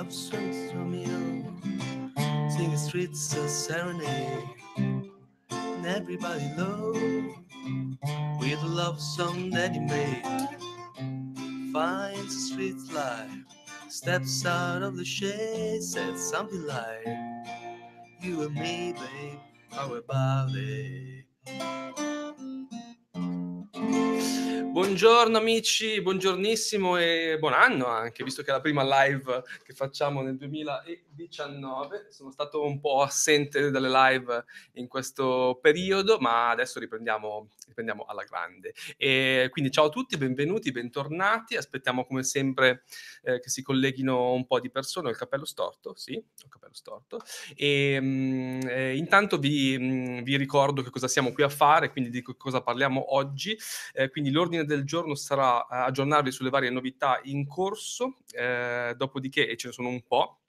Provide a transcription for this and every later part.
absence from you. Sing the streets a serenade, and everybody low with a love song that he made. Finds the street life, steps out of the shade, said something like, You and me, babe, how about it? Buongiorno amici, buongiornissimo e buon anno anche, visto che è la prima live che facciamo nel 2020. 19, sono stato un po' assente dalle live in questo periodo, ma adesso riprendiamo, riprendiamo alla grande. E quindi ciao a tutti, benvenuti, bentornati, aspettiamo come sempre eh, che si colleghino un po' di persone, ho il cappello storto, sì, ho il cappello storto. E, mh, mm, eh, intanto vi, mh, mm, vi, ricordo che cosa siamo qui a fare, quindi di cosa parliamo oggi. Eh, quindi l'ordine del giorno sarà eh, aggiornarvi sulle varie novità in corso, eh, dopodiché, e ce ne sono un po',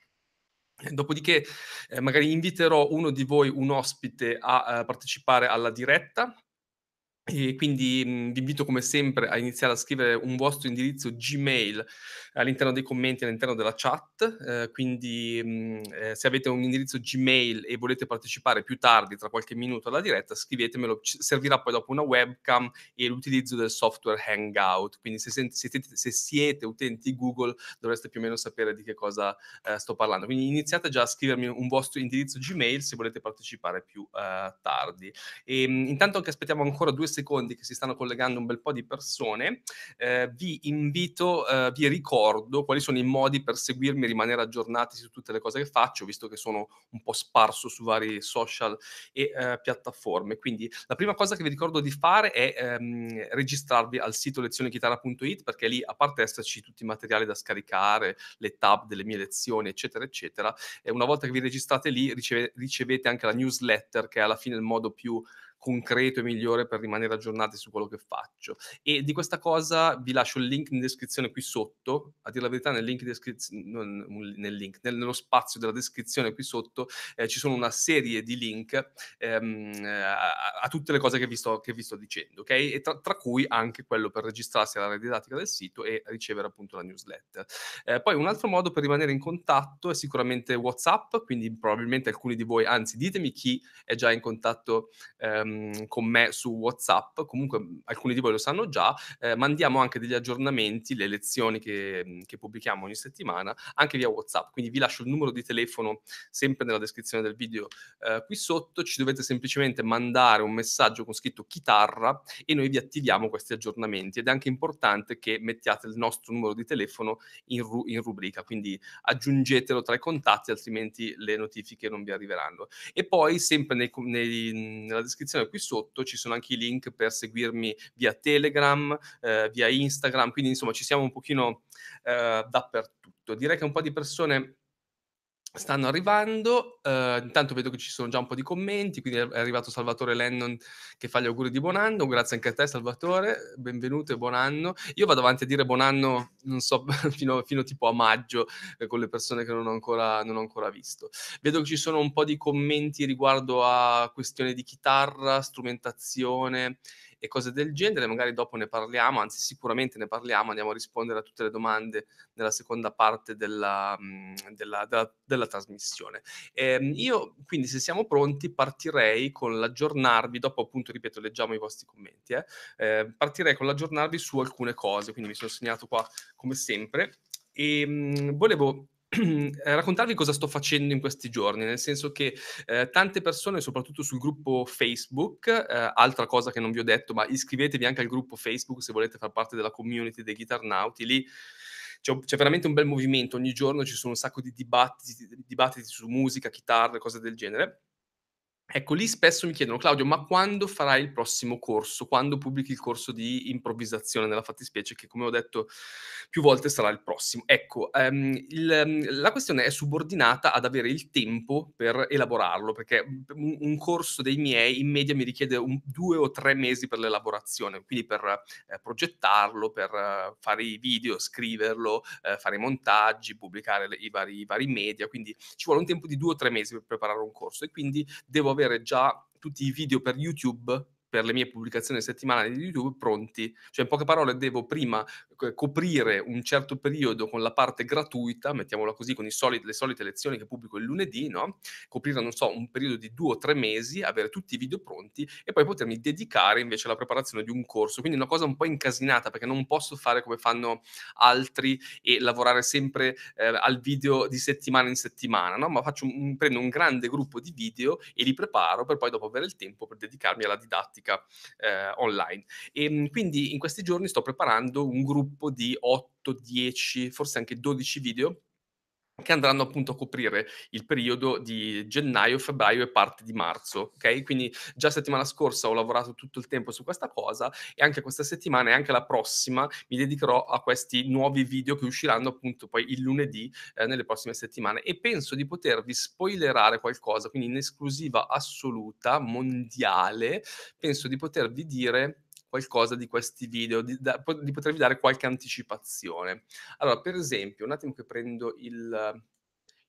Dopodiché eh, magari inviterò uno di voi, un ospite, a eh, partecipare alla diretta e quindi mh, mhmm, vi invito come sempre a iniziare a scrivere un vostro indirizzo Gmail all'interno dei commenti, all'interno della chat. Eh, quindi mh, mhmm, eh, se avete un indirizzo Gmail e volete partecipare più tardi, tra qualche minuto alla diretta, scrivetemelo. Ci servirà poi dopo una webcam e l'utilizzo del software Hangout. Quindi se, sen- se, siete, se siete, utenti Google dovreste più o meno sapere di che cosa eh, sto parlando. Quindi iniziate già a scrivermi un vostro indirizzo Gmail se volete partecipare più eh, tardi. E, ehm, mh, intanto che aspettiamo ancora due secondi che si stanno collegando un bel po' di persone. Eh, vi invito, eh, vi ricordo quali sono i modi per seguirmi e rimanere aggiornati su tutte le cose che faccio, visto che sono un po' sparso su vari social e eh, piattaforme. Quindi la prima cosa che vi ricordo di fare è ehm, registrarvi al sito lezionechitarra.it perché lì, a parte esserci tutti i materiali da scaricare, le tab delle mie lezioni, eccetera, eccetera, e una volta che vi registrate lì riceve- ricevete anche la newsletter che è alla fine il modo più concreto e migliore per rimanere aggiornati su quello che faccio. E di questa cosa vi lascio il link in descrizione qui sotto, a dire la verità nel link, descriz- non, nel link nel, nello spazio della descrizione qui sotto eh, ci sono una serie di link ehm, a, a, tutte le cose che vi sto, che vi sto dicendo, ok? E tra, tra, cui anche quello per registrarsi alla didattica del sito e ricevere appunto la newsletter. Eh, poi un altro modo per rimanere in contatto è sicuramente WhatsApp, quindi probabilmente alcuni di voi, anzi ditemi chi è già in contatto ehm, Mhmm, con me su WhatsApp, comunque mhmm, alcuni di voi lo sanno già, eh, mandiamo anche degli aggiornamenti, le lezioni che, mhmm, che, pubblichiamo ogni settimana, anche via WhatsApp. Quindi vi lascio il numero di telefono sempre nella descrizione del video eh, qui sotto, ci dovete semplicemente mandare un messaggio con scritto chitarra e noi vi attiviamo questi aggiornamenti ed è anche importante che mettiate il nostro numero di telefono in, ru- in rubrica, quindi aggiungetelo tra i contatti altrimenti le notifiche non vi arriveranno. E poi sempre nei, nei, nella descrizione descrizione eh, qui sotto ci sono anche i link per seguirmi via Telegram, eh, via Instagram, quindi insomma ci siamo un pochino eh, dappertutto. Direi che un po' di persone stanno arrivando. Uh, intanto vedo che ci sono già un po' di commenti, quindi è arrivato Salvatore Lennon che fa gli auguri di buon anno. Grazie anche a te Salvatore, benvenuto e buon anno. Io vado avanti a dire buon anno, non so, fino, fino tipo a maggio eh, con le persone che non ho, ancora, non ho, ancora, visto. Vedo che ci sono un po' di commenti riguardo a questione di chitarra, strumentazione e cose del genere, magari dopo ne parliamo, anzi sicuramente ne parliamo, andiamo a rispondere a tutte le domande nella seconda parte della, della, della, della trasmissione. Eh, io quindi se siamo pronti partirei con l'aggiornarvi, dopo appunto ripeto leggiamo i vostri commenti, eh? Eh, partirei con l'aggiornarvi su alcune cose, quindi mi sono segnato qua come sempre e ehm, mh, volevo Eh, raccontarvi cosa sto facendo in questi giorni, nel senso che eh, tante persone, soprattutto sul gruppo Facebook, eh, altra cosa che non vi ho detto, ma iscrivetevi anche al gruppo Facebook se volete far parte della community dei Guitarnauti, lì c'è, c'è, veramente un bel movimento, ogni giorno ci sono un sacco di dibattiti, dibattiti su musica, chitarre, cose del genere. Ecco, lì spesso mi chiedono, Claudio, ma quando farai il prossimo corso? Quando pubblichi il corso di improvvisazione nella fattispecie, che come ho detto più volte sarà il prossimo? Ecco, um, il, la questione è subordinata ad avere il tempo per elaborarlo, perché un, un corso dei miei in media mi richiede un, due o tre mesi per l'elaborazione, quindi per eh, progettarlo, per eh, fare i video, scriverlo, eh, fare i montaggi, pubblicare le, i, vari, i vari media, quindi ci vuole un tempo di due o tre mesi per preparare un corso e quindi devo avere avere già tutti i video per YouTube per le mie pubblicazioni settimanali di YouTube pronti. Cioè, in poche parole, devo prima coprire un certo periodo con la parte gratuita, mettiamola così, con soliti, le solite lezioni che pubblico il lunedì, no? coprire, non so, un periodo di due o tre mesi, avere tutti i video pronti e poi potermi dedicare invece alla preparazione di un corso. Quindi una cosa un po' incasinata perché non posso fare come fanno altri e lavorare sempre eh, al video di settimana in settimana, no? ma un, prendo un grande gruppo di video e li preparo per poi dopo avere il tempo per dedicarmi alla didattica eh, online. E ehm, quindi in questi giorni sto preparando un gruppo gruppo di 8, 10, forse anche 12 video che andranno appunto a coprire il periodo di gennaio, febbraio e parte di marzo, ok? Quindi già settimana scorsa ho lavorato tutto il tempo su questa cosa e anche questa settimana e anche la prossima mi dedicherò a questi nuovi video che usciranno appunto poi il lunedì eh, nelle prossime settimane e penso di potervi spoilerare qualcosa, quindi in esclusiva assoluta mondiale, penso di potervi dire qualcosa di questi video, di, da, di potervi dare qualche anticipazione. Allora, per esempio, un attimo che prendo il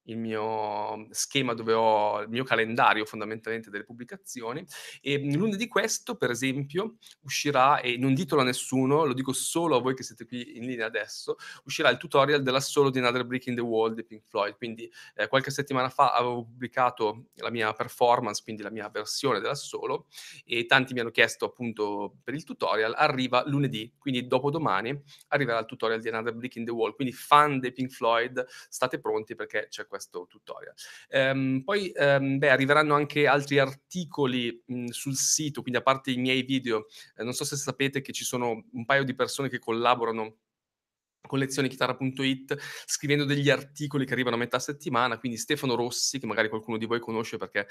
il mio schema dove ho il mio calendario fondamentalmente delle pubblicazioni e lunedì questo per esempio uscirà e non ditelo a nessuno lo dico solo a voi che siete qui in linea adesso uscirà il tutorial dell'assolo di Another Brick in the Wall di Pink Floyd quindi eh, qualche settimana fa avevo pubblicato la mia performance quindi la mia versione dell'assolo e tanti mi hanno chiesto appunto per il tutorial arriva lunedì quindi dopodomani arriverà il tutorial di Another Brick in the Wall quindi fan dei Pink Floyd state pronti perché c'è questo tutorial. Ehm, poi ehm, beh, arriveranno anche altri articoli mh, mhmm, sul sito, quindi a parte i miei video, eh, non so se sapete che ci sono un paio di persone che collaborano con collezionechitarra.it scrivendo degli articoli che arrivano a metà settimana, quindi Stefano Rossi, che magari qualcuno di voi conosce perché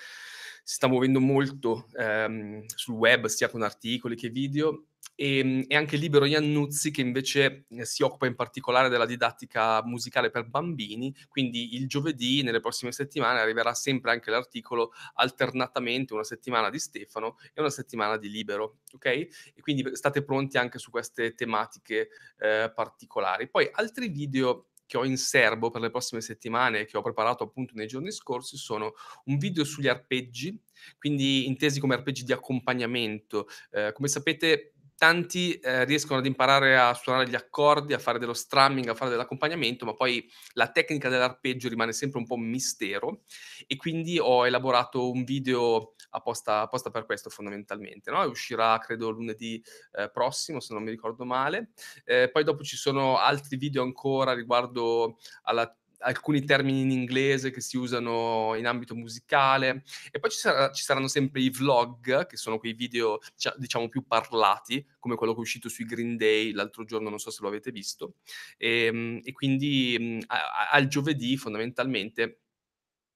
si sta muovendo molto ehm, sul web, sia con articoli che video, e, ehm, e, anche Libero Iannuzzi che invece eh, si occupa in particolare della didattica musicale per bambini, quindi il giovedì nelle prossime settimane arriverà sempre anche l'articolo alternatamente una settimana di Stefano e una settimana di Libero, ok? E quindi state pronti anche su queste tematiche eh, particolari. Poi altri video che ho in serbo per le prossime settimane che ho preparato appunto nei giorni scorsi sono un video sugli arpeggi, quindi intesi come arpeggi di accompagnamento. Eh, come sapete tanti eh, riescono ad imparare a suonare gli accordi, a fare dello strumming, a fare dell'accompagnamento, ma poi la tecnica dell'arpeggio rimane sempre un po' un mistero e quindi ho elaborato un video apposta, apposta per questo fondamentalmente, no? uscirà credo lunedì eh, prossimo se non mi ricordo male, eh, poi dopo ci sono altri video ancora riguardo alla alcuni termini in inglese che si usano in ambito musicale e poi ci, sarà, ci, saranno sempre i vlog che sono quei video diciamo, diciamo più parlati come quello che è uscito sui Green Day l'altro giorno non so se lo avete visto e, ehm, e quindi a, a, al giovedì fondamentalmente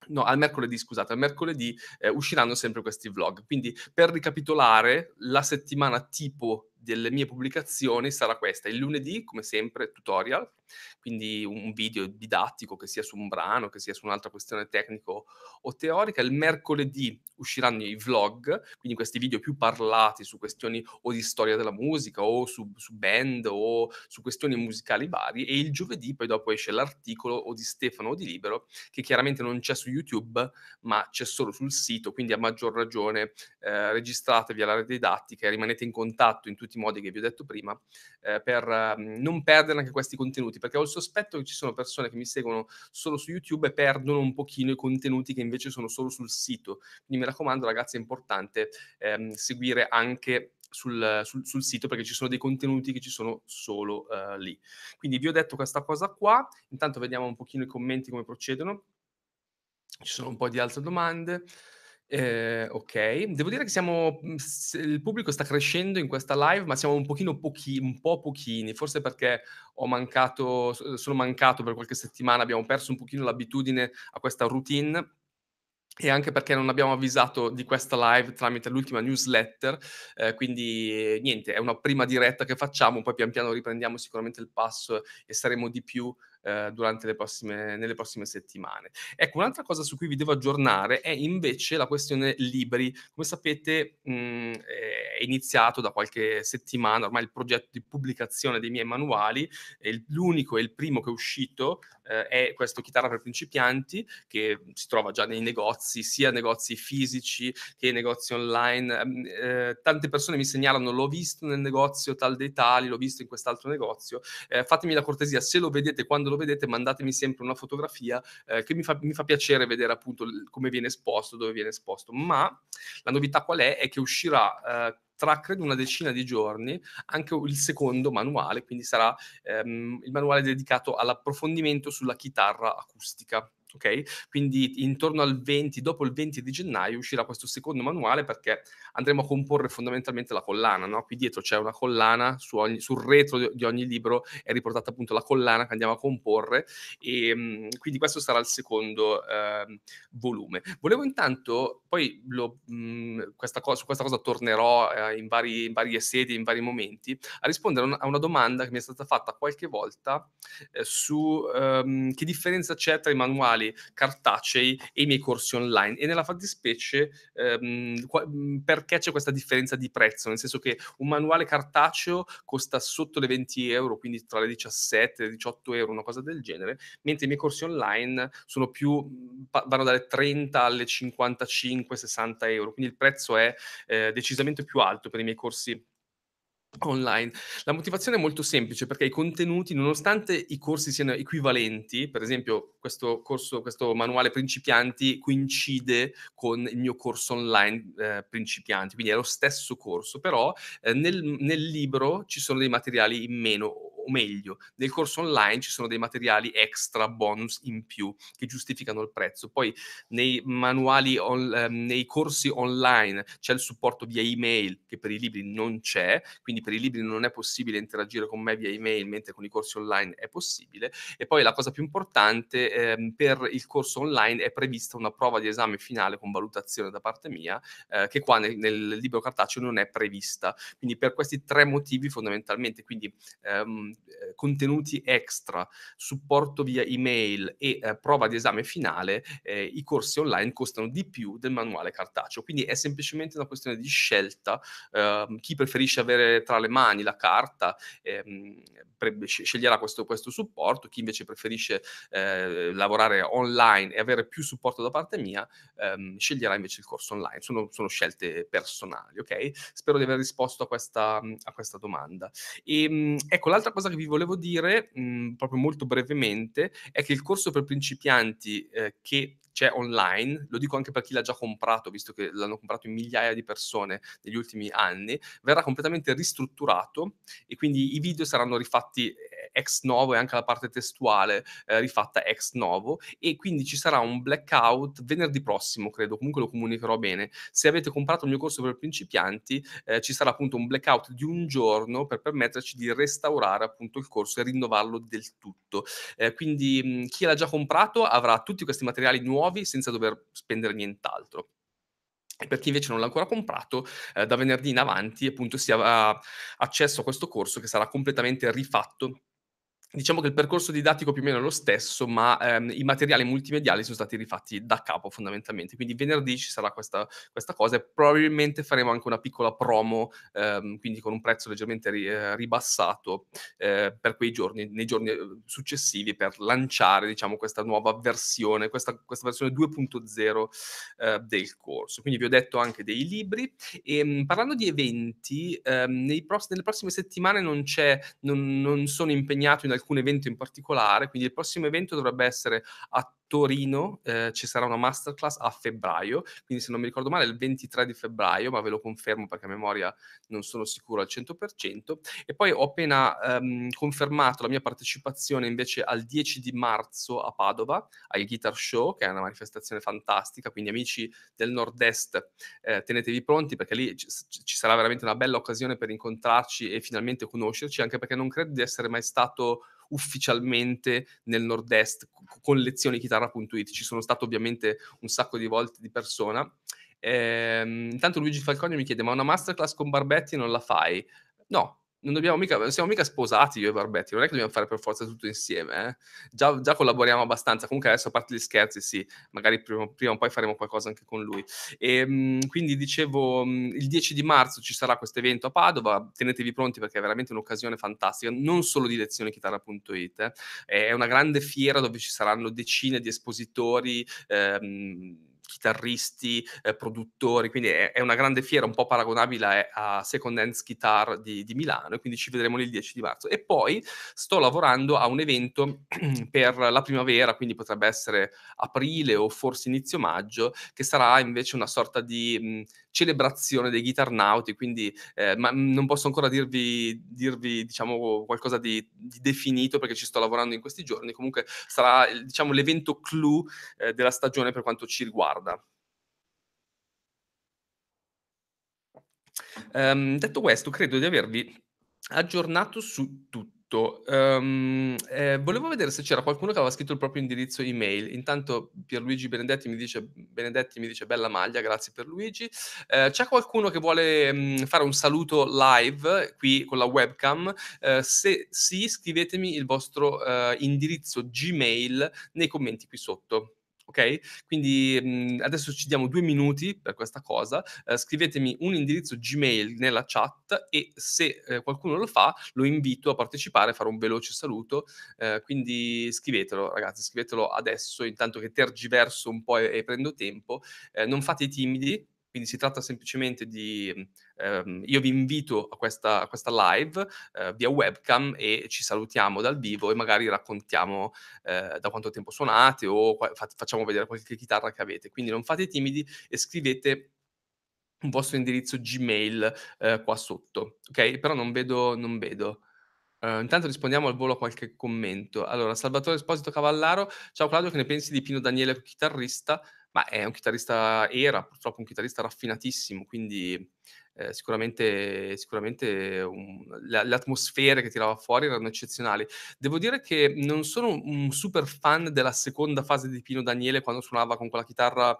No, al mercoledì, scusate, al mercoledì eh, usciranno sempre questi vlog. Quindi, per ricapitolare, la settimana tipo delle mie pubblicazioni sarà questa. Il lunedì, come sempre, tutorial, quindi un video didattico che sia su un brano, che sia su un'altra questione tecnica o teorica. Il mercoledì usciranno i vlog, quindi questi video più parlati su questioni o di storia della musica o su, su band o su questioni musicali varie. E il giovedì poi dopo esce l'articolo o di Stefano o di Libero, che chiaramente non c'è su YouTube, ma c'è solo sul sito, quindi a maggior ragione eh, registratevi alla didattica e rimanete in contatto in tutti tutti i modi che vi ho detto prima, eh, per eh, non perdere anche questi contenuti, perché ho il sospetto che ci sono persone che mi seguono solo su YouTube e perdono un pochino i contenuti che invece sono solo sul sito. Quindi mi raccomando ragazzi, è importante ehm, seguire anche sul, sul, sul, sito perché ci sono dei contenuti che ci sono solo uh, lì. Quindi vi ho detto questa cosa qua, intanto vediamo un pochino i commenti come procedono. Ci sono un po' di altre domande. Ehm, okay. Devo dire che siamo mhmm, il pubblico sta crescendo in questa live, ma siamo un pochino pochi un po' pochini, forse perché ho mancato sono mancato per qualche settimana, abbiamo perso un pochino l'abitudine a questa routine e anche perché non abbiamo avvisato di questa live tramite l'ultima newsletter, ehm, quindi niente, è una prima diretta che facciamo, poi pian piano riprendiamo sicuramente il passo e saremo di più eh, durante le prossime, nelle prossime settimane. Ecco, un'altra cosa su cui vi devo aggiornare è invece la questione libri. Come sapete, mh, mm, è iniziato da qualche settimana ormai il progetto di pubblicazione dei miei manuali. l'unico e il primo che è uscito eh, è questo Chitarra per principianti, che si trova già nei negozi, sia negozi fisici che negozi online. Ehm, eh, tante persone mi segnalano: l'ho visto nel negozio tal dei tali, l'ho visto in quest'altro negozio. Eh, fatemi la cortesia, se lo vedete quando lo lo vedete mandatemi sempre una fotografia eh, che mi fa, mi fa, piacere vedere appunto come viene esposto, dove viene esposto. Ma la novità qual è? È che uscirà eh, tra credo una decina di giorni anche il secondo manuale, quindi sarà ehm, il manuale dedicato all'approfondimento sulla chitarra acustica ok? Quindi intorno al 20, dopo il 20 di gennaio uscirà questo secondo manuale perché andremo a comporre fondamentalmente la collana, no? Qui dietro c'è una collana su ogni, sul retro di ogni libro è riportata appunto la collana che andiamo a comporre e mm, quindi questo sarà il secondo eh, volume. Volevo intanto, poi lo, mh, mm, questa cosa, su questa cosa tornerò eh, in, vari, in, varie sedi, in vari momenti, a rispondere a una, a una domanda che mi è stata fatta qualche volta eh, su ehm, che differenza c'è tra i manuali giornali cartacei e i miei corsi online. E nella fattispecie ehm, mhmm, perché c'è questa differenza di prezzo, nel senso che un manuale cartaceo costa sotto le 20 euro, quindi tra le 17 e le 18 euro, una cosa del genere, mentre i miei corsi online sono più, mhmm, vanno dalle 30 alle 55-60 euro, quindi il prezzo è eh, decisamente più alto per i miei corsi online. La motivazione è molto semplice perché i contenuti, nonostante i corsi siano equivalenti, per esempio questo corso, questo manuale principianti coincide con il mio corso online eh, principianti, quindi è lo stesso corso, però eh, nel, nel libro ci sono dei materiali in meno o meglio, nel corso online ci sono dei materiali extra bonus in più che giustificano il prezzo. Poi nei manuali, on, eh, nei corsi online c'è il supporto via email che per i libri non c'è, quindi per i libri non è possibile interagire con me via email, mentre con i corsi online è possibile. E poi la cosa più importante, eh, per il corso online è prevista una prova di esame finale con valutazione da parte mia, eh, che qua nel, nel libro cartaceo non è prevista. Quindi per questi tre motivi fondamentalmente, quindi ehm, eh, contenuti extra, supporto via email e eh, prova di esame finale, eh, i corsi online costano di più del manuale cartaceo. Quindi è semplicemente una questione di scelta. Eh, chi preferisce avere tra le mani la carta ehm, pre- sceglierà questo, questo, supporto, chi invece preferisce eh, lavorare online e avere più supporto da parte mia ehm, sceglierà invece il corso online. Sono, sono, scelte personali, ok? Spero di aver risposto a questa, a questa domanda. E, ehm, ecco, l'altra cosa cosa che vi volevo dire, mh, mhmm, proprio molto brevemente, è che il corso per principianti eh, che c'è cioè online, lo dico anche per chi l'ha già comprato, visto che l'hanno comprato in migliaia di persone negli ultimi anni, verrà completamente ristrutturato e quindi i video saranno rifatti eh, ex novo e anche la parte testuale eh, rifatta ex novo e quindi ci sarà un blackout venerdì prossimo, credo, comunque lo comunicherò bene. Se avete comprato il mio corso per principianti, eh, ci sarà appunto un blackout di un giorno per permetterci di restaurare appunto il corso e rinnovarlo del tutto. Eh, quindi mh, chi l'ha già comprato avrà tutti questi materiali nuovi nuovi senza dover spendere nient'altro. E per chi invece non l'ha ancora comprato, eh, da venerdì in avanti appunto si avrà accesso a questo corso che sarà completamente rifatto diciamo che il percorso didattico più o meno è lo stesso, ma ehm, i materiali multimediali sono stati rifatti da capo fondamentalmente. Quindi venerdì ci sarà questa, questa cosa e probabilmente faremo anche una piccola promo, ehm, quindi con un prezzo leggermente ri, eh, ribassato eh, per quei giorni, nei giorni eh, successivi per lanciare diciamo, questa nuova versione, questa, questa versione 2.0 eh, del corso. Quindi vi ho detto anche dei libri. E, ehm, parlando di eventi, ehm, pross- nelle prossime settimane non, non, non sono impegnato in alcun alcun evento in particolare, quindi il prossimo evento dovrebbe essere a Torino, eh, ci sarà una masterclass a febbraio, quindi se non mi ricordo male il 23 di febbraio, ma ve lo confermo perché a memoria non sono sicuro al 100%, e poi ho appena ehm, confermato la mia partecipazione invece al 10 di marzo a Padova, al Guitar Show, che è una manifestazione fantastica, quindi amici del nord-est eh, tenetevi pronti perché lì ci, ci sarà veramente una bella occasione per incontrarci e finalmente conoscerci, anche perché non credo di essere mai stato ufficialmente nel nord-est con lezionichitarra.it. Ci sono stato ovviamente un sacco di volte di persona. Ehm, intanto Luigi Falcone mi chiede: Ma una masterclass con Barbetti non la fai? No, non mica, siamo mica sposati io e Barbetti, non è che dobbiamo fare per forza tutto insieme, eh? già, già, collaboriamo abbastanza, comunque adesso a parte gli scherzi sì, magari prima, prima o poi faremo qualcosa anche con lui. E, ehm, quindi dicevo, mm, il 10 di marzo ci sarà questo evento a Padova, tenetevi pronti perché è veramente un'occasione fantastica, non solo di lezionechitarra.it, eh? è una grande fiera dove ci saranno decine di espositori. Ehm, chitarristi, eh, produttori, quindi è, è, una grande fiera un po' paragonabile a, Second Hands Guitar di, di, Milano e quindi ci vedremo lì il 10 di marzo. E poi sto lavorando a un evento per la primavera, quindi potrebbe essere aprile o forse inizio maggio, che sarà invece una sorta di mh, mm, celebrazione dei guitarnauti, quindi eh, ma mm, non posso ancora dirvi, dirvi diciamo, qualcosa di, di, definito perché ci sto lavorando in questi giorni, comunque sarà diciamo, l'evento clou eh, della stagione per quanto ci riguarda riguarda. Um, detto questo, credo di avervi aggiornato su tutto. Um, eh, volevo vedere se c'era qualcuno che aveva scritto il proprio indirizzo email. Intanto Pierluigi Benedetti mi dice, Benedetti mi dice bella maglia, grazie Pierluigi. Uh, c'è qualcuno che vuole um, fare un saluto live qui con la webcam? Uh, se sì, scrivetemi il vostro uh, indirizzo Gmail nei commenti qui sotto. Ok? Quindi mh, mhmm, adesso ci diamo due minuti per questa cosa. Eh, scrivetemi un indirizzo Gmail nella chat e se eh, qualcuno lo fa, lo invito a partecipare, a fare un veloce saluto. Eh, quindi scrivetelo, ragazzi, scrivetelo adesso, intanto che tergiverso un po' e, e prendo tempo. Eh, non fate i timidi, quindi si tratta semplicemente di mhmm, ehm, io vi invito a questa, a questa live eh, via webcam e ci salutiamo dal vivo e magari raccontiamo eh, da quanto tempo suonate o qua- facciamo vedere qualche chitarra che avete. Quindi non fate timidi e scrivete un vostro indirizzo Gmail eh, qua sotto, ok? Però non vedo, non vedo. Uh, intanto rispondiamo al volo a qualche commento. Allora, Salvatore Esposito Cavallaro, ciao Claudio, che ne pensi di Pino Daniele, chitarrista? Ma è un chitarrista, era purtroppo un chitarrista raffinatissimo, quindi eh, sicuramente, sicuramente um, le atmosfere che tirava fuori erano eccezionali. Devo dire che non sono un super fan della seconda fase di Pino Daniele quando suonava con quella chitarra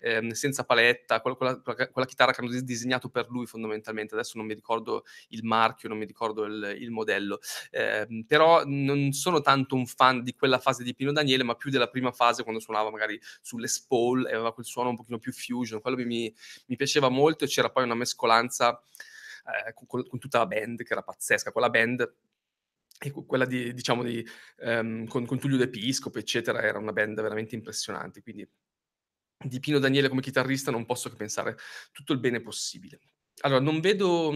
ehm, senza paletta, quella, quella, quella, chitarra che hanno disegnato per lui fondamentalmente. Adesso non mi ricordo il marchio, non mi ricordo il, il modello. Eh, però non sono tanto un fan di quella fase di Pino Daniele, ma più della prima fase quando suonava magari sulle Spall e aveva quel suono un pochino più fusion. Quello mi, mi piaceva molto e c'era poi una mescolanza. Eh, con, con tutta la band che era pazzesca, quella band quella di, diciamo, di, um, con, con Tullio De Piscopo, eccetera, era una band veramente impressionante, quindi di Pino Daniele come chitarrista non posso che pensare tutto il bene possibile. Allora, non vedo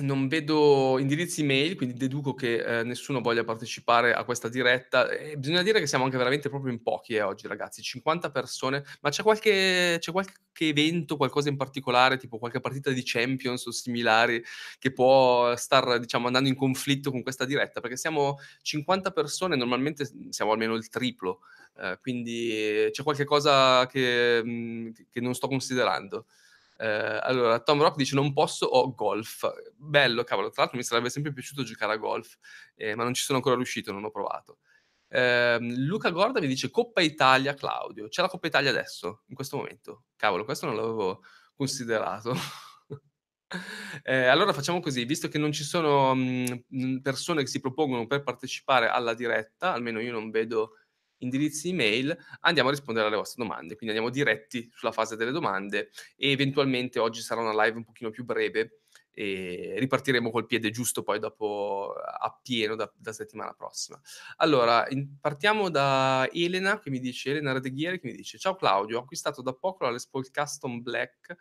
non vedo indirizzi email, quindi deduco che eh, nessuno voglia partecipare a questa diretta. E eh, bisogna dire che siamo anche veramente proprio in pochi eh, oggi, ragazzi, 50 persone. Ma c'è qualche, c'è qualche, evento, qualcosa in particolare, tipo qualche partita di Champions o similari, che può star, diciamo, andando in conflitto con questa diretta? Perché siamo 50 persone, normalmente siamo almeno il triplo. Eh, quindi c'è qualche cosa che, mm, che non sto considerando. Eh, allora, Tom Rock dice: Non posso, ho golf. Bello, cavolo. Tra l'altro, mi sarebbe sempre piaciuto giocare a golf, eh, ma non ci sono ancora riuscito, non ho provato. Eh, Luca Gorda mi dice: Coppa Italia, Claudio. C'è la Coppa Italia adesso, in questo momento. Cavolo, questo non l'avevo considerato. Eh, allora facciamo così, visto che non ci sono mh, mm, persone che si propongono per partecipare alla diretta, almeno io non vedo indirizzi email, andiamo a rispondere alle vostre domande. Quindi andiamo diretti sulla fase delle domande e eventualmente oggi sarà una live un pochino più breve e ripartiremo col piede giusto poi dopo a pieno da, da settimana prossima. Allora, in, partiamo da Elena che mi dice, Elena Radeghieri che mi dice, ciao Claudio, ho acquistato da poco la Les Custom Black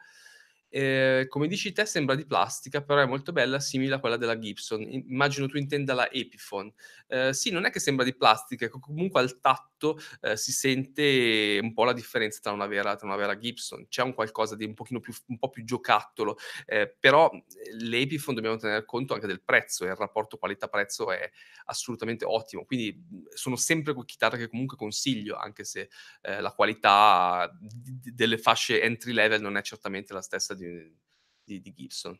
eh, come dici te sembra di plastica, però è molto bella, simile a quella della Gibson. Immagino tu intenda la Epiphone. Eh, sì, non è che sembra di plastica, comunque al tatto impatto eh, si sente un po' la differenza tra una, vera, tra una vera Gibson. C'è un qualcosa di un, pochino più, un po' più giocattolo, eh, però eh, l'Epiphone dobbiamo tener conto anche del prezzo e il rapporto qualità-prezzo è assolutamente ottimo. Quindi mm, sono sempre chitarre che comunque consiglio, anche se eh, la qualità d- delle fasce entry level non è certamente la stessa di, di, di Gibson.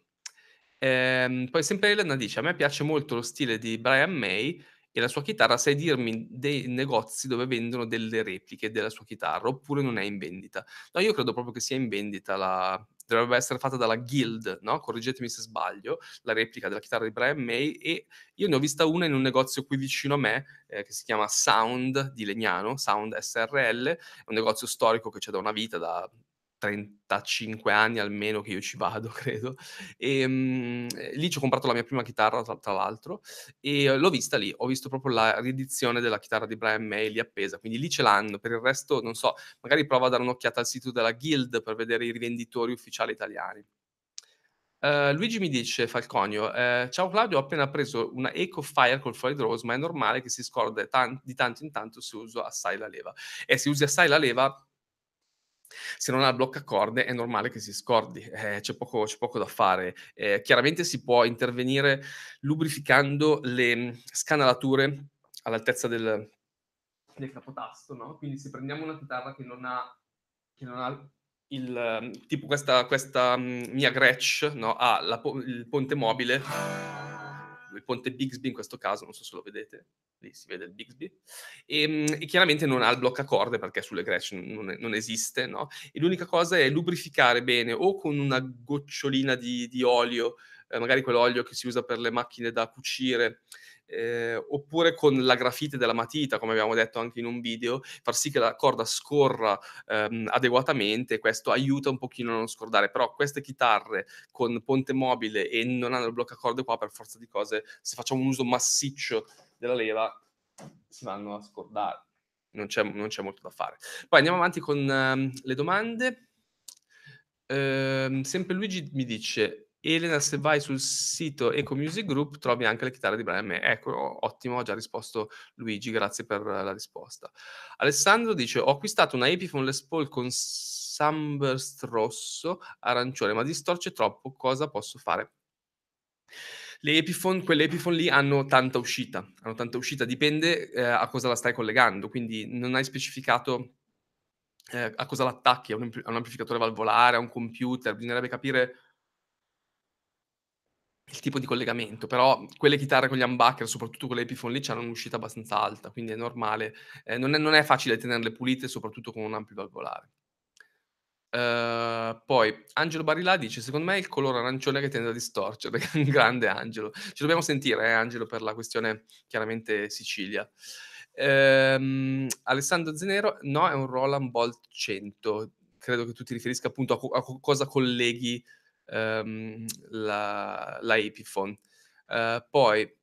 Ehm, poi sempre Elena dice: A me piace molto lo stile di Brian May, e la sua chitarra, sai dirmi dei negozi dove vendono delle repliche della sua chitarra oppure non è in vendita. No, io credo proprio che sia in vendita la, dovrebbe essere fatta dalla Guild, no? correggetemi se sbaglio, la replica della chitarra di Brian May e io ne ho vista una in un negozio qui vicino a me eh, che si chiama Sound di Legnano, Sound SRL, un negozio storico che c'è da una vita, da 35 anni almeno che io ci vado, credo. E, ehm, mh, eh, lì ci ho comprato la mia prima chitarra, tra, tra l'altro, e l'ho vista lì. Ho visto proprio la riedizione della chitarra di Brian May lì appesa, quindi lì ce l'hanno. Per il resto, non so, magari prova a dare un'occhiata al sito della Guild per vedere i rivenditori ufficiali italiani. Uh, Luigi mi dice, Falconio, eh, ciao Claudio, ho appena preso una Eco Fire col Floyd Rose, ma è normale che si scorda tan- di tanto in tanto se uso assai la leva. E eh, se usi assai la leva se non ha il blocco corde è normale che si scordi, eh, c'è, poco, c'è, poco, da fare. Eh, chiaramente si può intervenire lubrificando le mm, scanalature all'altezza del, del capotasto, no? Quindi se prendiamo una chitarra che non ha, che non ha il, mm, tipo questa, questa mm, mia Gretsch, no? Ha la, il ponte mobile il ponte Bixby in questo caso, non so se lo vedete, lì si vede il Bixby, e, ehm, e chiaramente non ha il blocca corde perché sulle Gretsch non, non, esiste, no? E l'unica cosa è lubrificare bene o con una gocciolina di, di olio, eh, magari quell'olio che si usa per le macchine da cucire, eh, oppure con la grafite della matita, come abbiamo detto anche in un video, far sì che la corda scorra ehm, adeguatamente, questo aiuta un pochino a non scordare, però queste chitarre con ponte mobile e non hanno il bloccacorde qua, per forza di cose, se facciamo un uso massiccio della leva, si vanno a scordare. Non c'è, non c'è molto da fare. Poi andiamo avanti con ehm, le domande. Ehm, sempre Luigi mi dice Elena, se vai sul sito Eco Music Group trovi anche le chitarre di Brian May. Ecco, ottimo, ha già risposto Luigi, grazie per la risposta. Alessandro dice, ho acquistato una Epiphone Les Paul con Sunburst rosso arancione, ma distorce troppo, cosa posso fare? Le Epiphone, quelle Epiphone lì hanno tanta uscita, hanno tanta uscita, dipende eh, a cosa la stai collegando, quindi non hai specificato eh, a cosa l'attacchi, a un, amplificatore valvolare, a un computer, bisognerebbe capire il tipo di collegamento, però quelle chitarre con gli humbucker, soprattutto quelle Epiphone lì, c'erano un'uscita abbastanza alta, quindi è normale, eh, non, è, non, è, facile tenerle pulite, soprattutto con un ampio valvolare. Uh, poi Angelo Barilla dice: Secondo me è il colore arancione che tende a distorcere. Grande Angelo. Ci dobbiamo sentire, eh, Angelo, per la questione chiaramente Sicilia. Um, Alessandro Zenero: No, è un Roland Bolt 100. Credo che tu ti riferisca appunto a, co- a cosa colleghi ehm, la, la Epiphone. Eh, poi,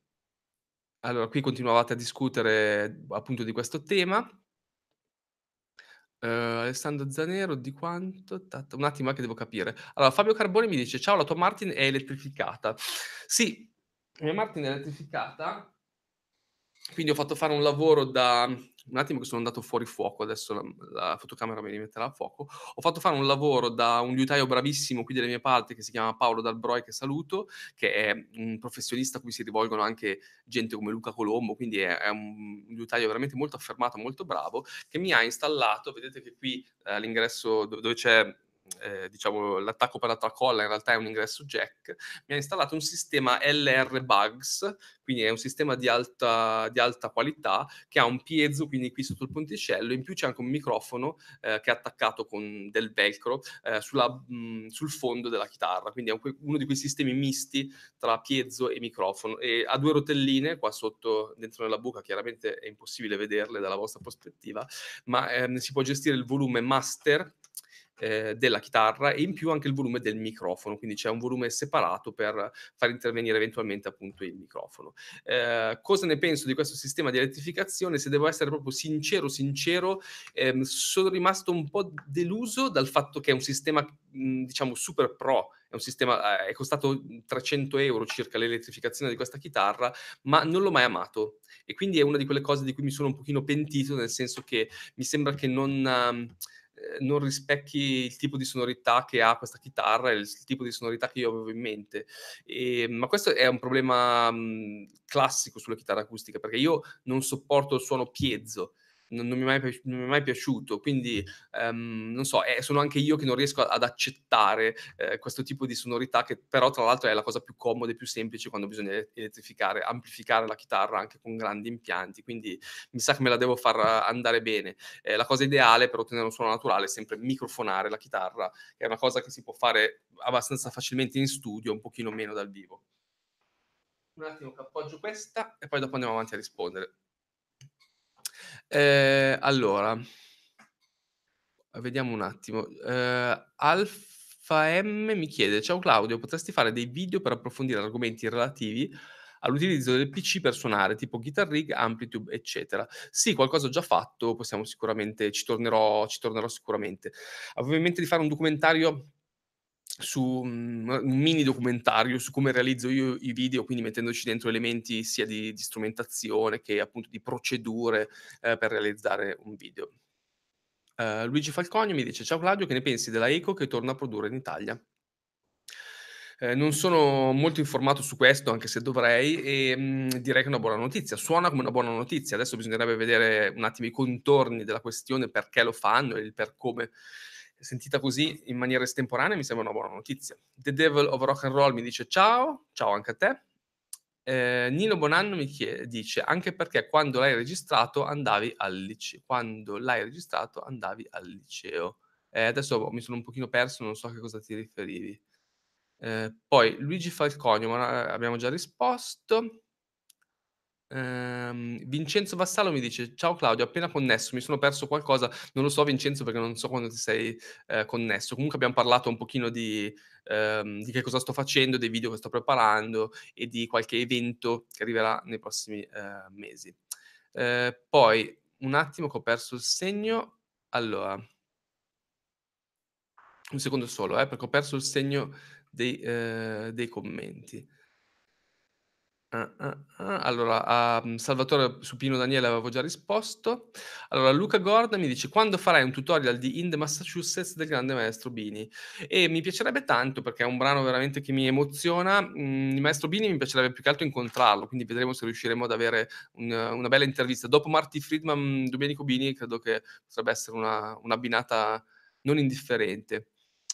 allora, qui continuavate a discutere appunto di questo tema. Eh, Alessandro Zanero, di quanto? Tata, un attimo eh, che devo capire. Allora, Fabio Carbone mi dice, ciao, la tua Martin è elettrificata. Sì, la mia Martin è elettrificata quindi ho fatto fare un lavoro da... Un attimo che sono andato fuori fuoco, adesso la, la fotocamera mi rimetterà a fuoco. Ho fatto fare un lavoro da un liutaio bravissimo qui delle mie parti che si chiama Paolo Dalbroi, che saluto, che è un professionista a cui si rivolgono anche gente come Luca Colombo, quindi è, è un liutaio veramente molto affermato, molto bravo, che mi ha installato, vedete che qui eh, all'ingresso eh, dove c'è eh, diciamo, l'attacco per la tracolla in realtà è un ingresso jack, mi ha installato un sistema LR Bugs, quindi è un sistema di alta, di alta qualità che ha un piezo, quindi qui sotto il ponticello, in più c'è anche un microfono eh, che è attaccato con del velcro eh, sulla, mh, sul fondo della chitarra, quindi è un, uno di quei sistemi misti tra piezo e microfono e ha due rotelline qua sotto dentro nella buca, chiaramente è impossibile vederle dalla vostra prospettiva, ma ehm, si può gestire il volume master eh, della chitarra e in più anche il volume del microfono, quindi c'è un volume separato per far intervenire eventualmente appunto il microfono. Eh, cosa ne penso di questo sistema di elettrificazione? Se devo essere proprio sincero, sincero, ehm, sono rimasto un po' deluso dal fatto che è un sistema mh, mm, diciamo super pro è un sistema, eh, è costato 300 mm, euro circa l'elettrificazione di questa chitarra, ma non l'ho mai amato. E quindi è una di quelle cose di cui mi sono un pochino pentito, nel senso che mi sembra che non... Um eh, non rispecchi il tipo di sonorità che ha questa chitarra e il tipo di sonorità che io avevo in mente. E, ehm, ma questo è un problema mh, mhmm, classico sulla chitarra acustica, perché io non sopporto il suono piezzo non, non, mi, è mai, non mi, è mai, piaciuto, quindi um, non so, eh, sono anche io che non riesco ad accettare eh, questo tipo di sonorità che però tra l'altro è la cosa più comoda e più semplice quando bisogna elettrificare, amplificare la chitarra anche con grandi impianti, quindi mi sa che me la devo far eh, andare bene. Eh, la cosa ideale per ottenere un suono naturale è sempre microfonare la chitarra, che è una cosa che si può fare abbastanza facilmente in studio, un pochino meno dal vivo. Un attimo che appoggio questa e poi dopo andiamo avanti a rispondere. Ehm, allora, vediamo un attimo. Ehm, Alfa M mi chiede: Ciao Claudio, potresti fare dei video per approfondire argomenti relativi all'utilizzo del PC per suonare, tipo Guitar Rig, Amplitude, eccetera. Sì, qualcosa ho già fatto, possiamo sicuramente, ci tornerò, ci tornerò sicuramente. Avevo in mente di fare un documentario su mhmm, un mini documentario su come realizzo io i video, quindi mettendoci dentro elementi sia di, di strumentazione che appunto di procedure eh, per realizzare un video. Uh, Luigi Falcogno mi dice: Ciao Claudio, che ne pensi della Eco che torna a produrre in Italia? Eh, non sono molto informato su questo, anche se dovrei, e mh, mhmm, direi che è una buona notizia. Suona come una buona notizia. Adesso bisognerebbe vedere un attimo i contorni della questione, perché lo fanno e il per come sentita così in maniera estemporanea mi sembra una buona notizia. The Devil of Rock and Roll mi dice ciao, ciao anche a te. Eh, Nino Bonanno mi chiede, dice anche perché quando l'hai registrato andavi al liceo. Quando l'hai registrato andavi al liceo. Eh, adesso mi sono un pochino perso, non so a che cosa ti riferivi. Eh, poi Luigi Falconio, eh, abbiamo già risposto. Ehm, Vincenzo Vassallo mi dice: Ciao Claudio, appena connesso, mi sono perso qualcosa. Non lo so, Vincenzo, perché non so quando ti sei eh, connesso. Comunque abbiamo parlato un pochino di, ehm, di, che cosa sto facendo, dei video che sto preparando e di qualche evento che arriverà nei prossimi eh, mesi. Eh, poi un attimo che ho perso il segno. Allora, un secondo solo, eh, perché ho perso il segno dei, eh, dei commenti. Ah, ah, ah. Allora, a mm, uhm, Salvatore Supino Daniele avevo già risposto. Allora, Luca Gordon mi dice: Quando farai un tutorial di In the Massachusetts del grande maestro Bini? E mi piacerebbe tanto perché è un brano veramente che mi emoziona. Mm, il maestro Bini mi piacerebbe più che altro incontrarlo, quindi vedremo se riusciremo ad avere un- una bella intervista. Dopo Marti Friedman, Domenico Bini, credo che potrebbe essere una, una binata non indifferente.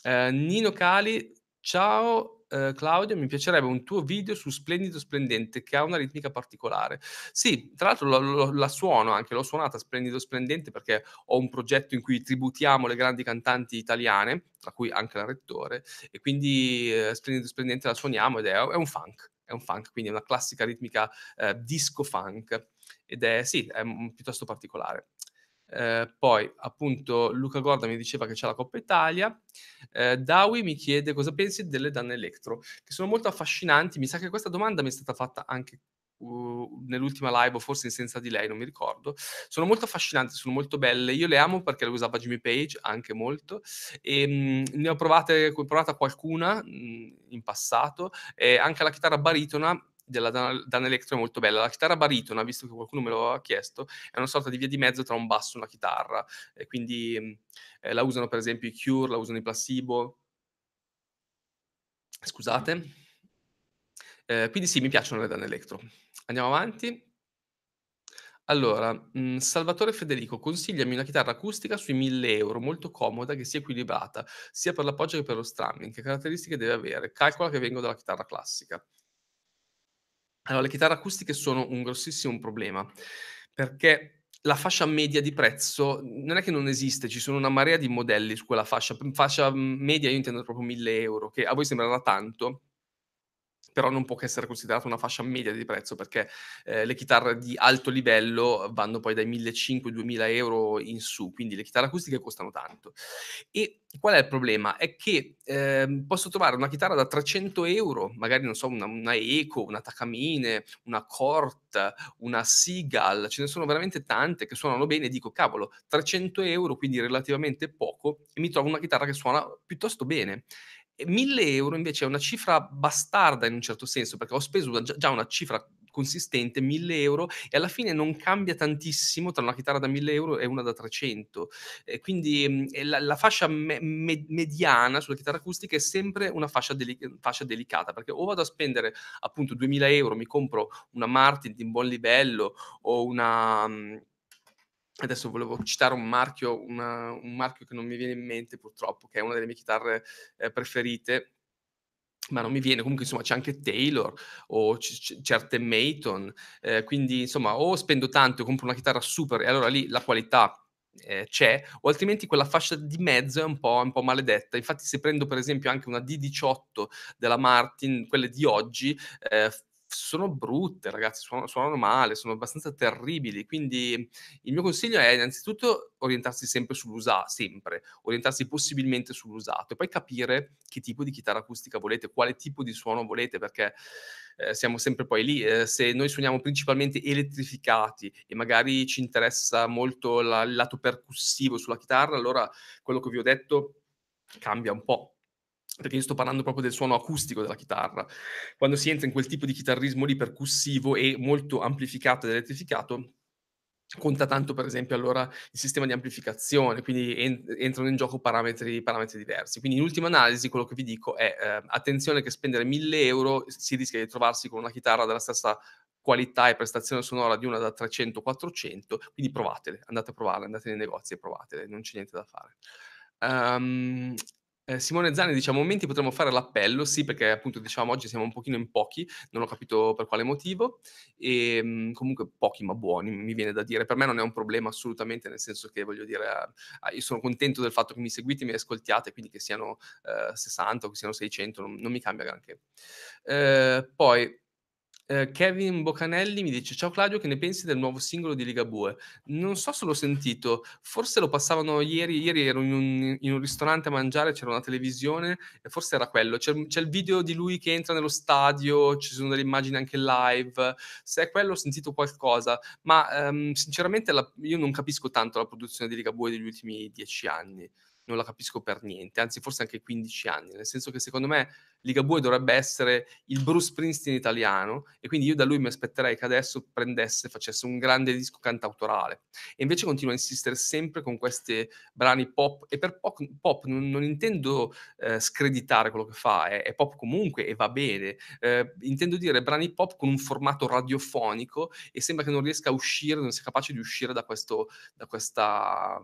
Eh, Nino Cali, ciao. Eh, Claudio, mi piacerebbe un tuo video su Splendido Splendente che ha una ritmica particolare. Sì, tra l'altro lo, lo, la suono anche, l'ho suonata Splendido Splendente perché ho un progetto in cui tributiamo le grandi cantanti italiane, tra cui anche la Rettore, e quindi eh, Splendido Splendente la suoniamo ed è, è un funk è un funk, quindi è una classica ritmica eh, disco funk ed è sì, è un, piuttosto particolare. Ehm, poi, appunto, Luca Gorda mi diceva che c'è la Coppa Italia. Eh, Dawi mi chiede cosa pensi delle danne elettro, che sono molto affascinanti. Mi sa che questa domanda mi è stata fatta anche Uh, nell'ultima live o forse in senza di lei, non mi ricordo. Sono molto affascinanti, sono molto belle. Io le amo perché le usava Jimmy Page anche molto e ehm, mh, ne ho provate, provata qualcuna mh, mm, in passato e anche la chitarra baritona della Dan, Electro è molto bella. La chitarra baritona, visto che qualcuno me lo ha chiesto, è una sorta di via di mezzo tra un basso e una chitarra. E quindi mm, eh, la usano per esempio i Cure, la usano i Placebo. Scusate. Eh, quindi sì, mi piacciono le Dan Electro. Andiamo avanti. Allora, mh, mm, Salvatore Federico, consigliami una chitarra acustica sui 1000 euro, molto comoda, che sia equilibrata, sia per l'appoggio che per lo strumming. Che caratteristiche deve avere? Calcola che vengo dalla chitarra classica. Allora, le chitarre acustiche sono un grossissimo problema perché la fascia media di prezzo non è che non esiste, ci sono una marea di modelli su quella fascia. Fascia media io intendo proprio 1000 euro, che a voi sembrerà tanto, però non può che essere considerata una fascia media di prezzo perché eh, le chitarre di alto livello vanno poi dai 1.500-2.000 euro in su, quindi le chitarre acustiche costano tanto. E qual è il problema? È che eh, posso trovare una chitarra da 300 euro, magari non so, una, una Eco, una Takamine, una Cort, una Seagull, ce ne sono veramente tante che suonano bene e dico cavolo, 300 euro, quindi relativamente poco, e mi trovo una chitarra che suona piuttosto bene. 1000 euro invece è una cifra bastarda in un certo senso, perché ho speso già una cifra consistente, 1000 euro, e alla fine non cambia tantissimo tra una chitarra da 1000 euro e una da 300. Eh, quindi mm, la, la, fascia me- mediana sulla chitarra acustica è sempre una fascia, deli- fascia, delicata, perché o vado a spendere appunto 2000 euro, mi compro una Martin di un buon livello o una... Mm, Adesso volevo citare un marchio, una, un marchio che non mi viene in mente purtroppo, che è una delle mie chitarre eh, preferite, ma non mi viene, comunque insomma c'è anche Taylor o c- certe Mayton, eh, quindi insomma o spendo tanto e compro una chitarra super e allora lì la qualità eh, c'è, o altrimenti quella fascia di mezzo è un po', un po', maledetta. Infatti se prendo per esempio anche una D18 della Martin, quelle di oggi, eh, sono brutte, ragazzi, suonano, suonano, male, sono abbastanza terribili. Quindi il mio consiglio è innanzitutto orientarsi sempre sull'usato, sempre, orientarsi possibilmente sull'usato e poi capire che tipo di chitarra acustica volete, quale tipo di suono volete, perché eh, siamo sempre poi lì. Eh, se noi suoniamo principalmente elettrificati e magari ci interessa molto la, il lato percussivo sulla chitarra, allora quello che vi ho detto cambia un po' perché io sto parlando proprio del suono acustico della chitarra. Quando si entra in quel tipo di chitarrismo lì percussivo e molto amplificato ed elettrificato, conta tanto per esempio allora il sistema di amplificazione, quindi en- entrano in gioco parametri, parametri, diversi. Quindi in ultima analisi quello che vi dico è eh, attenzione che spendere 1000 euro si rischia di trovarsi con una chitarra della stessa qualità e prestazione sonora di una da 300-400, quindi provatele, andate a provarle, andate nei negozi e provatele, non c'è niente da fare. Um, eh, Simone Zani dice a momenti potremmo fare l'appello, sì, perché appunto diciamo oggi siamo un pochino in pochi, non ho capito per quale motivo, e ehm, comunque pochi ma buoni, mi viene da dire. Per me non è un problema assolutamente, nel senso che voglio dire, io sono contento del fatto che mi seguite, mi ascoltiate, quindi che siano eh, 60 o che siano 600, non, non mi cambia granché. Eh, poi Ehm, Kevin Bocanelli mi dice: Ciao Claudio, che ne pensi del nuovo singolo di Ligabue? Non so se l'ho sentito, forse lo passavano ieri. Ieri ero in un, in un ristorante a mangiare, c'era una televisione, e forse era quello. C'è, c'è, il video di lui che entra nello stadio, ci sono delle immagini anche live. Se è quello, ho sentito qualcosa, ma ehm, sinceramente la, io non capisco tanto la produzione di Ligabue degli ultimi dieci anni. Non la capisco per niente, anzi, forse anche 15 anni, nel senso che secondo me Ligabue dovrebbe essere il Bruce Springsteen italiano e quindi io da lui mi aspetterei che adesso prendesse, facesse un grande disco cantautorale. E invece continua a insistere sempre con questi brani pop e per pop, pop non, non, intendo eh, screditare quello che fa, è, è, pop comunque e va bene, eh, intendo dire brani pop con un formato radiofonico e sembra che non riesca a uscire, non sia capace di uscire da, questo, da questa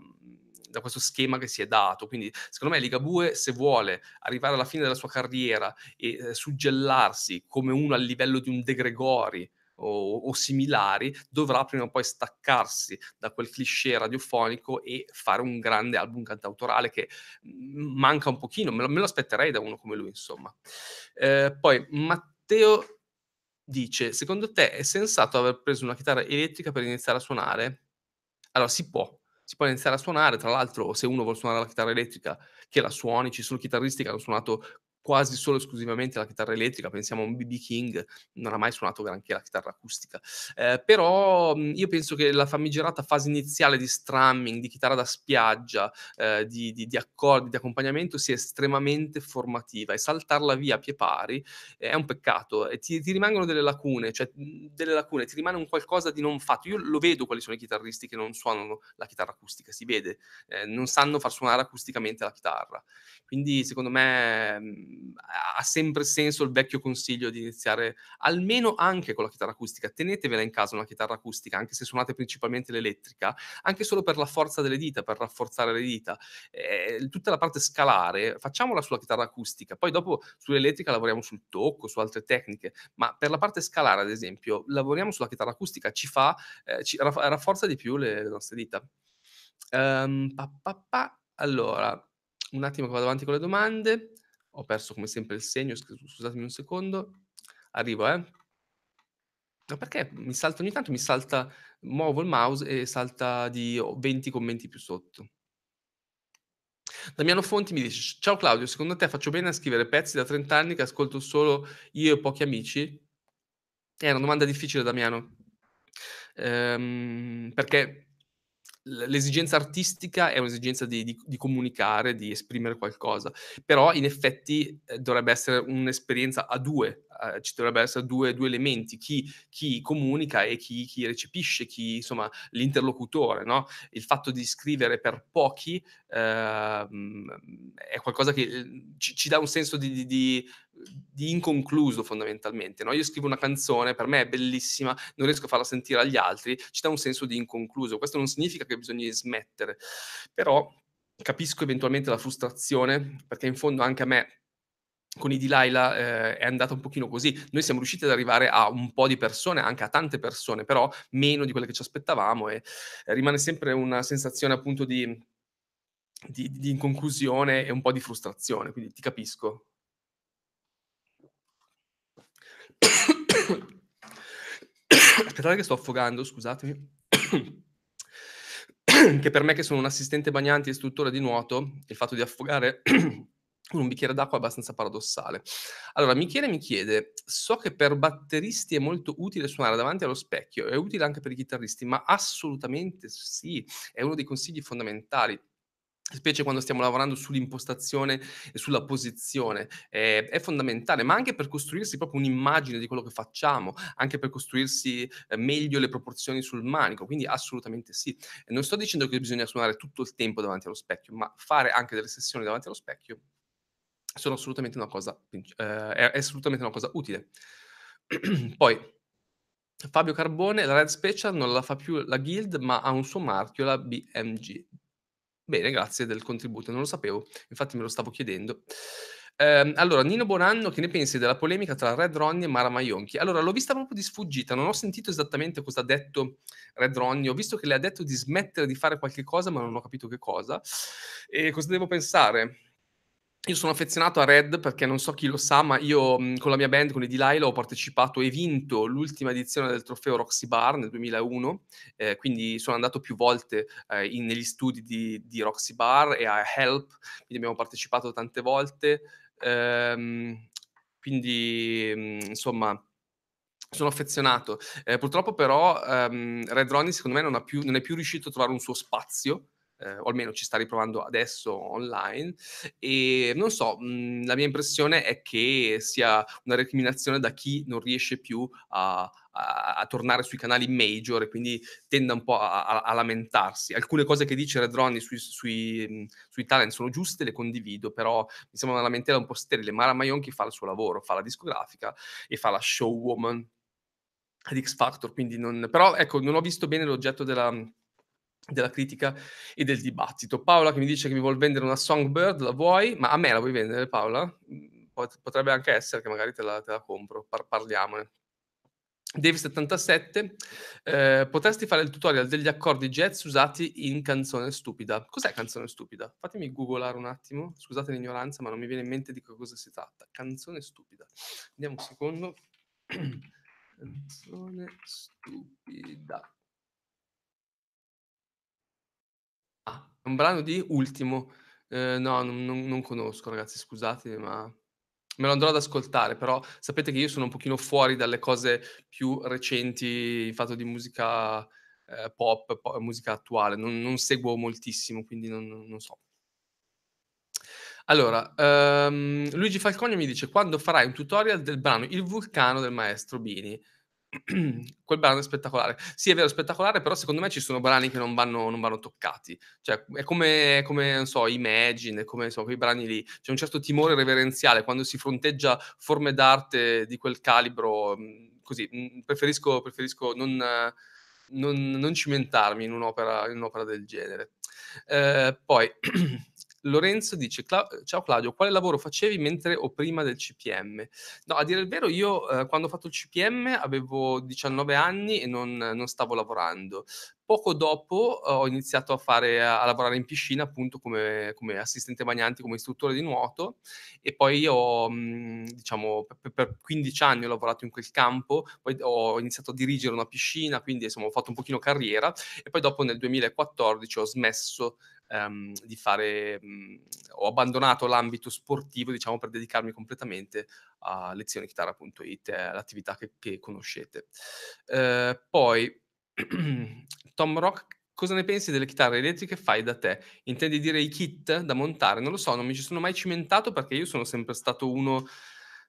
da questo schema che si è dato. Quindi, secondo me, Ligabue, se vuole arrivare alla fine della sua carriera e eh, suggellarsi come uno a livello di un De Gregori o, o, similari, dovrà prima o poi staccarsi da quel cliché radiofonico e fare un grande album cantautorale che mm, manca un pochino, me lo, me lo aspetterei da uno come lui, insomma. Eh, poi Matteo dice, secondo te è sensato aver preso una chitarra elettrica per iniziare a suonare? Allora, si può, si può iniziare a suonare. Tra l'altro, se uno vuole suonare la chitarra elettrica, che la suoni, ci sono chitarristi che hanno suonato quasi solo esclusivamente la chitarra elettrica, pensiamo a un BB King, non ha mai suonato granché la chitarra acustica, eh, però mhmm, io penso che la famigerata fase iniziale di strumming, di chitarra da spiaggia, eh, di, di, di, accordi, di accompagnamento sia estremamente formativa e saltarla via a pie pari è un peccato e ti, ti, rimangono delle lacune, cioè mhmm, delle lacune, ti rimane un qualcosa di non fatto, io lo vedo quali sono i chitarristi che non suonano la chitarra acustica, si vede, eh, non sanno far suonare acusticamente la chitarra, quindi secondo me mhmm, ha sempre senso il vecchio consiglio di iniziare almeno anche con la chitarra acustica. Tenetevela in casa una chitarra acustica, anche se suonate principalmente l'elettrica, anche solo per la forza delle dita, per rafforzare le dita. Eh, tutta la parte scalare, facciamola sulla chitarra acustica, poi dopo sull'elettrica lavoriamo sul tocco, su altre tecniche, ma per la parte scalare, ad esempio, lavoriamo sulla chitarra acustica, ci fa, eh, ci rafforza di più le, le nostre dita. Um, pa, pa, pa. Allora, un attimo che vado avanti con le domande. Ho perso come sempre il segno, scusatemi un secondo. Arrivo, eh. Ma perché mi salta ogni tanto, mi salta, muovo il mouse e salta di 20 commenti più sotto. Damiano Fonti mi dice, ciao Claudio, secondo te faccio bene a scrivere pezzi da 30 anni che ascolto solo io e pochi amici? È una domanda difficile, Damiano, ehm, perché l'esigenza artistica è un'esigenza di, di, di, comunicare, di esprimere qualcosa, però in effetti eh, dovrebbe essere un'esperienza a due, eh, ci dovrebbero essere due, due elementi, chi, chi, comunica e chi, chi, recepisce, chi insomma l'interlocutore, no? il fatto di scrivere per pochi eh, è qualcosa che eh, ci, ci dà un senso di, di di inconcluso fondamentalmente. No? Io scrivo una canzone, per me è bellissima, non riesco a farla sentire agli altri, ci dà un senso di inconcluso. Questo non significa che bisogna smettere, però capisco eventualmente la frustrazione, perché in fondo anche a me con i Delilah eh, è andata un pochino così. Noi siamo riusciti ad arrivare a un po' di persone, anche a tante persone, però meno di quelle che ci aspettavamo e rimane sempre una sensazione appunto di, di, di inconclusione e un po' di frustrazione, quindi ti capisco. Aspettate che sto affogando, scusatemi. che per me che sono un assistente bagnante e istruttore di nuoto, il fatto di affogare con un bicchiere d'acqua è abbastanza paradossale. Allora, Michele mi chiede, so che per batteristi è molto utile suonare davanti allo specchio, è utile anche per i chitarristi, ma assolutamente sì, è uno dei consigli fondamentali specie quando stiamo lavorando sull'impostazione e sulla posizione, eh, è fondamentale, ma anche per costruirsi proprio un'immagine di quello che facciamo, anche per costruirsi eh, meglio le proporzioni sul manico, quindi assolutamente sì. E non sto dicendo che bisogna suonare tutto il tempo davanti allo specchio, ma fare anche delle sessioni davanti allo specchio sono assolutamente una cosa, eh, è assolutamente una cosa utile. Poi, Fabio Carbone, la Red Special non la fa più la Guild, ma ha un suo marchio, la BMG. Bene, grazie del contributo, non lo sapevo, infatti me lo stavo chiedendo. Ehm, allora, Nino Bonanno, che ne pensi della polemica tra Red Ronnie e Mara Maionchi? Allora, l'ho vista proprio di sfuggita, non ho sentito esattamente cosa ha detto Red Ronnie, ho visto che le ha detto di smettere di fare qualche cosa, ma non ho capito che cosa. E cosa devo pensare? Io sono affezionato a Red perché non so chi lo sa, ma io mh, con la mia band, con i Delilah, ho partecipato e vinto l'ultima edizione del trofeo Roxy Bar nel 2001, eh, quindi sono andato più volte eh, in, negli studi di, di, Roxy Bar e a Help, quindi abbiamo partecipato tante volte, ehm, quindi mh, insomma sono affezionato. Eh, purtroppo però ehm, Red Ronnie secondo me non, più, non è più riuscito a trovare un suo spazio eh, o almeno ci sta riprovando adesso online. E non so, mh, mm, la mia impressione è che sia una recriminazione da chi non riesce più a, a, a, tornare sui canali major e quindi tende un po' a, a, a lamentarsi. Alcune cose che dice Redroni sui, sui, mm, sui, talent sono giuste, le condivido, però mi sembra una lamentela un po' sterile. Mara Maionchi fa il suo lavoro, fa la discografica e fa la showwoman ad X Factor, quindi non... però ecco, non ho visto bene l'oggetto della della critica e del dibattito. Paola che mi dice che mi vuol vendere una Songbird, la vuoi? Ma a me la vuoi vendere Paola? Mm, potrebbe anche essere che magari te la, te la compro, Par- parliamone. Dave77, eh, potresti fare il tutorial degli accordi jazz usati in canzone stupida. Cos'è canzone stupida? Fatemi googolare un attimo, scusate l'ignoranza, ma non mi viene in mente di cosa si tratta. Canzone stupida. Andiamo un secondo. Canzone stupida. Un brano di Ultimo? Ehm, no, non non conosco ragazzi, scusatemi, ma me lo andrò ad ascoltare, però sapete che io sono un pochino fuori dalle cose più recenti in fatto di musica, ehm, pop, po musica attuale, non non seguo moltissimo, quindi non non so. Allora, ehm, Luigi Falcone mi dice: "Quando farai un tutorial del brano Il vulcano del maestro Bini?" quel brano è spettacolare. Sì, è vero, è spettacolare, però secondo me ci sono brani che non vanno, non vanno toccati. Cioè, è come, come, non so, Imagine, come so, quei brani lì. C'è un certo timore reverenziale quando si fronteggia forme d'arte di quel calibro. Mm, così, mm, preferisco, preferisco non, non, non cimentarmi in un'opera, in un'opera del genere. Eh, poi... Lorenzo dice, ciao Claudio, quale lavoro facevi mentre o prima del CPM? No, a dire il vero, io eh, quando ho fatto il CPM avevo 19 anni e non, non stavo lavorando. Poco dopo eh, ho iniziato a, fare, a, lavorare in piscina, appunto come, come, assistente bagnanti, come istruttore di nuoto e poi ho, mh, mm, diciamo, per, per, 15 anni ho lavorato in quel campo, poi ho iniziato a dirigere una piscina, quindi insomma ho fatto un pochino carriera e poi dopo nel 2014 ho smesso ehm, di fare, mh, mhmm, ho abbandonato l'ambito sportivo, diciamo, per dedicarmi completamente a lezionechitarra.it, eh, l'attività che, che conoscete. Eh, poi, Tom Rock Cosa ne pensi delle chitarre elettriche fai da te? Intendi dire i kit da montare? Non lo so, non mi ci sono mai cimentato perché io sono sempre stato uno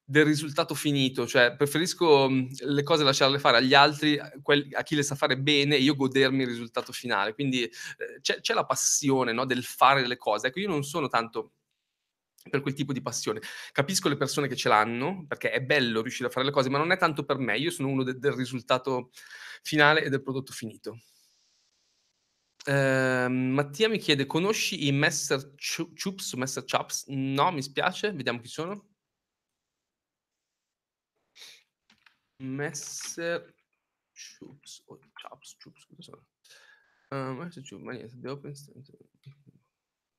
del risultato finito, cioè preferisco mhmm, le cose lasciarle fare agli altri, a chi le sa fare bene, e io godermi il risultato finale. Quindi eh, c'è, c'è, la passione no, del fare le cose. Ecco, io non sono tanto per quel tipo di passione. Capisco le persone che ce l'hanno, perché è bello riuscire a fare le cose, ma non è tanto per me, io sono uno de- del risultato finale e del prodotto finito. Uh, Mattia mi chiede: conosci i Messer Chups? Messer Chups? No, mi spiace, vediamo chi sono. Massachusetts o Chups, cosa sono? Uh, ah, Massachusetts, ma niente, devo pensare.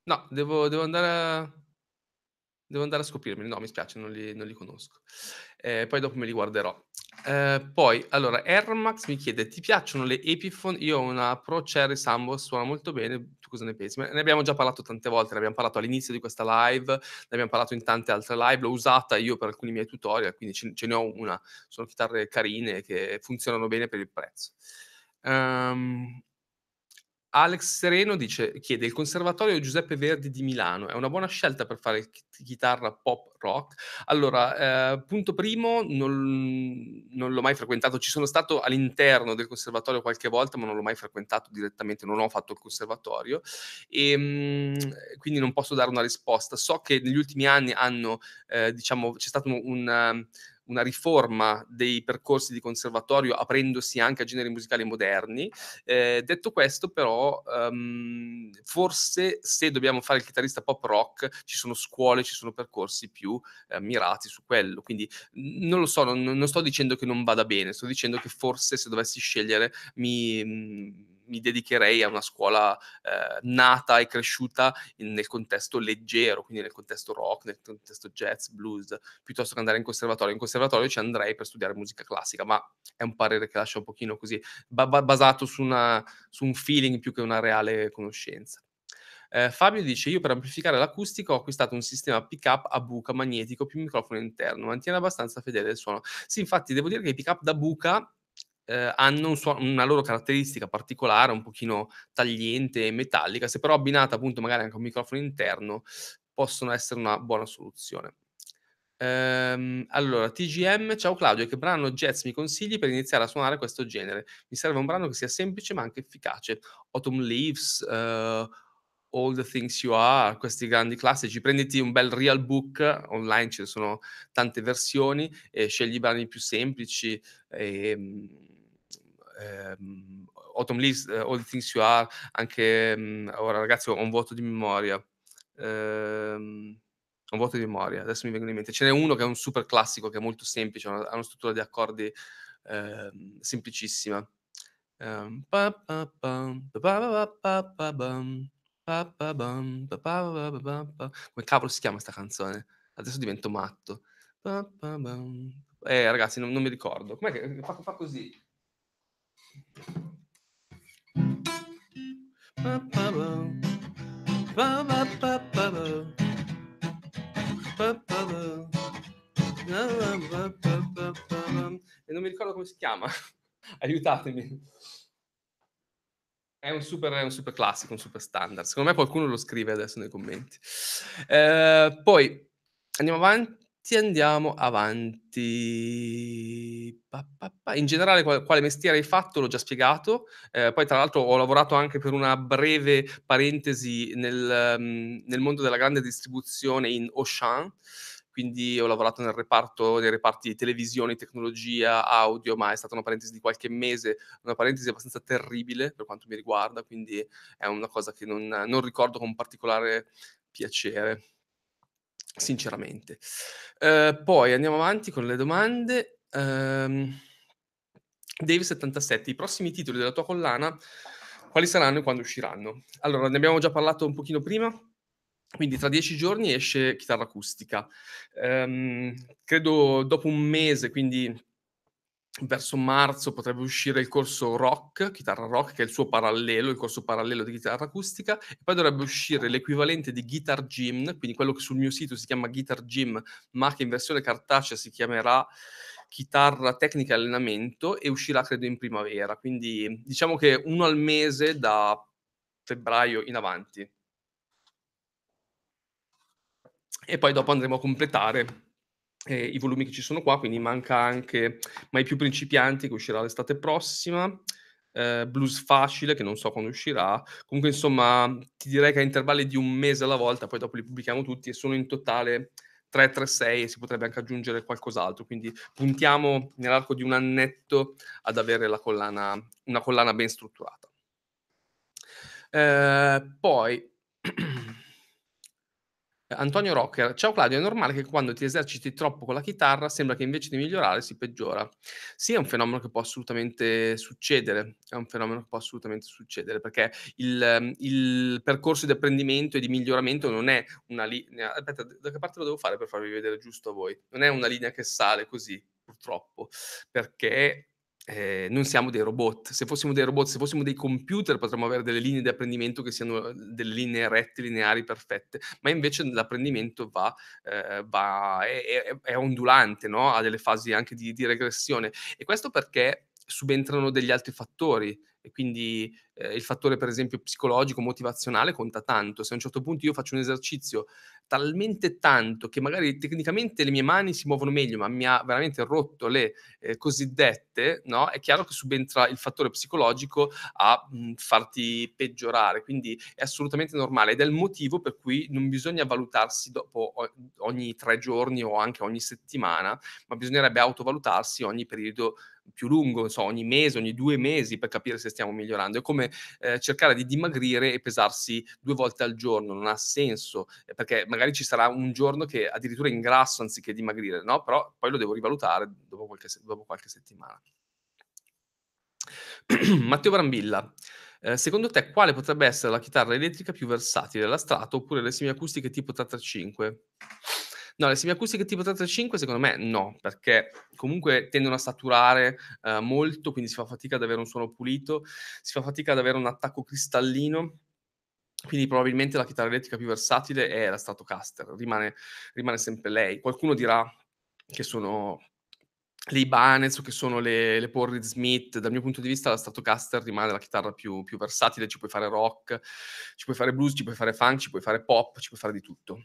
No, devo, devo andare a devo andare a scoprirmeli. No, mi spiace, non li, non li conosco eh, poi dopo me li guarderò. Eh, poi, allora, Ermax mi chiede, ti piacciono le Epiphone? Io ho una Pro Cherry Sambo, suona molto bene, tu cosa ne pensi? Ne abbiamo già parlato tante volte, ne abbiamo parlato all'inizio di questa live, ne abbiamo parlato in tante altre live, l'ho usata io per alcuni miei tutorial, quindi ce, ce ne ho una, sono chitarre carine che funzionano bene per il prezzo. Um, Alex Sereno dice, chiede il Conservatorio Giuseppe Verdi di Milano, è una buona scelta per fare chitarra pop rock? Allora, eh, punto primo, non, non, l'ho mai frequentato, ci sono stato all'interno del Conservatorio qualche volta, ma non l'ho mai frequentato direttamente, non ho fatto il Conservatorio, e, ehm, mh, quindi non posso dare una risposta. So che negli ultimi anni hanno, eh, diciamo, c'è stato un... un una riforma dei percorsi di conservatorio aprendosi anche a generi musicali moderni. Eh, detto questo, però, um, forse se dobbiamo fare il chitarrista pop rock, ci sono scuole, ci sono percorsi più eh, mirati su quello. Quindi non lo so, non, non, sto dicendo che non vada bene, sto dicendo che forse se dovessi scegliere mi. Mh, mm, mi dedicherei a una scuola eh, nata e cresciuta in, nel contesto leggero, quindi nel contesto rock, nel contesto jazz, blues, piuttosto che andare in conservatorio. In conservatorio ci andrei per studiare musica classica, ma è un parere che lascia un pochino così, ba- basato su, una, su un feeling più che una reale conoscenza. Eh, Fabio dice: Io per amplificare l'acustico ho acquistato un sistema pick up a buca magnetico più microfono interno, mantiene abbastanza fedele il suono. Sì, infatti, devo dire che i pick up da buca eh, hanno un suo- una loro caratteristica particolare, un pochino tagliente e metallica, se però abbinata appunto magari anche a un microfono interno, possono essere una buona soluzione. Ehm, allora, TGM, ciao Claudio, che brano jazz mi consigli per iniziare a suonare questo genere? Mi serve un brano che sia semplice ma anche efficace. Autumn Leaves, uh, All the Things You Are, questi grandi classici. Prenditi un bel real book, online ci sono tante versioni, e scegli i brani più semplici. E, ehm, ehm, Autumn Leaves, uh, All Things You Are, anche um, ora ragazzi ho un vuoto di memoria. Ehm, un vuoto di memoria, adesso mi vengono in mente. Ce n'è uno che è un super classico, che è molto semplice, ha una struttura di accordi ehm, semplicissima. come cavolo si chiama questa canzone? Adesso divento matto. Eh, ragazzi, non, non mi ricordo. Com'è che fa, fa così? E non mi ricordo come si chiama. Aiutatemi. È un, super, è un, super, classico, un super standard. Secondo me qualcuno lo scrive adesso nei commenti. Eh, poi andiamo avanti se andiamo avanti. Pa, pa, pa. In generale, qual- quale mestiere hai fatto? L'ho già spiegato. Eh, poi, tra l'altro, ho lavorato anche per una breve parentesi nel, um, nel mondo della grande distribuzione in Auchan. Quindi ho lavorato nel reparto, nei reparti di televisione, tecnologia, audio, ma è stata una parentesi di qualche mese, una parentesi abbastanza terribile per quanto mi riguarda, quindi è una cosa che non, non ricordo con particolare piacere. Sinceramente. Ehm, poi andiamo avanti con le domande. Ehm, Dave77, i prossimi titoli della tua collana quali saranno e quando usciranno? Allora, ne abbiamo già parlato un pochino prima, quindi tra dieci giorni esce chitarra acustica. Ehm, credo dopo un mese, quindi verso marzo potrebbe uscire il corso rock, chitarra rock, che è il suo parallelo, il corso parallelo di chitarra acustica, e poi dovrebbe uscire l'equivalente di Guitar Gym, quindi quello che sul mio sito si chiama Guitar Gym, ma che in versione cartacea si chiamerà chitarra tecnica e allenamento e uscirà credo in primavera, quindi diciamo che uno al mese da febbraio in avanti. E poi dopo andremo a completare eh, i volumi che ci sono qua, quindi manca anche Mai più principianti che uscirà l'estate prossima, eh, Blues facile che non so quando uscirà, comunque insomma ti direi che a intervalli di un mese alla volta, poi dopo li pubblichiamo tutti e sono in totale 336 e si potrebbe anche aggiungere qualcos'altro, quindi puntiamo nell'arco di un annetto ad avere la collana, una collana ben strutturata. Eh, poi Antonio Rocker, ciao Claudio, è normale che quando ti eserciti troppo con la chitarra sembra che invece di migliorare si peggiora. Sì, è un fenomeno che può assolutamente succedere, è un fenomeno che può assolutamente succedere perché il, ehm, il percorso di apprendimento e di miglioramento non è una linea... Aspetta, da che parte lo devo fare per farvi vedere giusto a voi? Non è una linea che sale così, purtroppo, perché eh, non siamo dei robot. Se fossimo dei robot, se fossimo dei computer, potremmo avere delle linee di apprendimento che siano eh, delle linee rette, lineari, perfette, ma invece l'apprendimento va, eh, va è, è, è, ondulante, no? ha delle fasi anche di, di regressione. E questo perché subentrano degli altri fattori e quindi eh, il fattore per esempio psicologico, motivazionale conta tanto. Se a un certo punto io faccio un esercizio talmente tanto che magari tecnicamente le mie mani si muovono meglio, ma mi ha veramente rotto le eh, cosiddette, no? È chiaro che subentra il fattore psicologico a mh, farti peggiorare, quindi è assolutamente normale ed è il motivo per cui non bisogna valutarsi dopo ogni tre giorni o anche ogni settimana, ma bisognerebbe autovalutarsi ogni periodo più lungo, so, ogni mese, ogni due mesi per capire se stiamo migliorando. È come eh, cercare di dimagrire e pesarsi due volte al giorno, non ha senso, eh, perché magari ci sarà un giorno che addirittura ingrasso anziché dimagrire, no? Però poi lo devo rivalutare dopo qualche, dopo qualche settimana. Matteo Brambilla, eh, secondo te quale potrebbe essere la chitarra elettrica più versatile, la strato oppure le semiacustiche tipo 35? No, le semiacustiche tipo 335 secondo me no, perché comunque tendono a saturare eh, molto, quindi si fa fatica ad avere un suono pulito, si fa fatica ad avere un attacco cristallino. Quindi probabilmente la chitarra elettrica più versatile è la Stratocaster, rimane, rimane sempre lei. Qualcuno dirà che sono le Ibanez o che sono le, le Paul Smith, dal mio punto di vista la Stratocaster rimane la chitarra più, più versatile, ci puoi fare rock, ci puoi fare blues, ci puoi fare funk, ci puoi fare pop, ci puoi fare di tutto.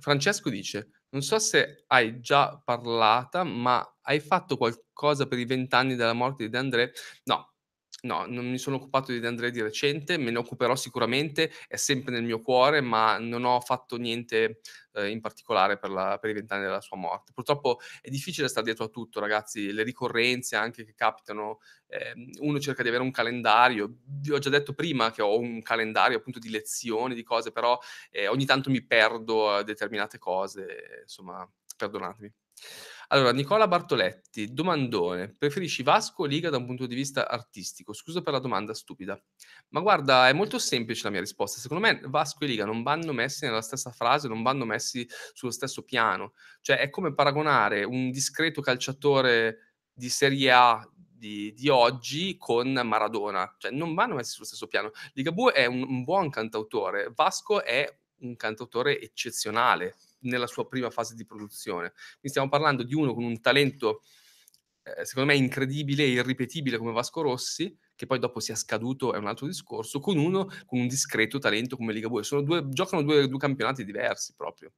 Francesco dice: Non so se hai già parlata, ma hai fatto qualcosa per i vent'anni dalla morte di De André? No, No, non mi sono occupato di Andrea di recente, me ne occuperò sicuramente, è sempre nel mio cuore, ma non ho fatto niente eh, in particolare per, la, per i vent'anni della sua morte. Purtroppo è difficile stare dietro a tutto, ragazzi, le ricorrenze anche che capitano, eh, uno cerca di avere un calendario, vi ho già detto prima che ho un calendario appunto di lezioni, di cose, però eh, ogni tanto mi perdo a eh, determinate cose, insomma, perdonatemi. Allora, Nicola Bartoletti, domandone, preferisci Vasco o Liga da un punto di vista artistico? Scusa per la domanda stupida. Ma guarda, è molto semplice la mia risposta. Secondo me Vasco e Liga non vanno messi nella stessa frase, non vanno messi sullo stesso piano. Cioè, è come paragonare un discreto calciatore di Serie A di, di, oggi con Maradona, cioè non vanno messi sullo stesso piano. Ligabue è un, un buon cantautore, Vasco è un cantautore eccezionale, nella sua prima fase di produzione. Quindi stiamo parlando di uno con un talento, eh, secondo me, incredibile e irripetibile come Vasco Rossi, che poi dopo sia scaduto è un altro discorso, con uno con un discreto talento come Liga 2. Due, giocano due, due, campionati diversi proprio.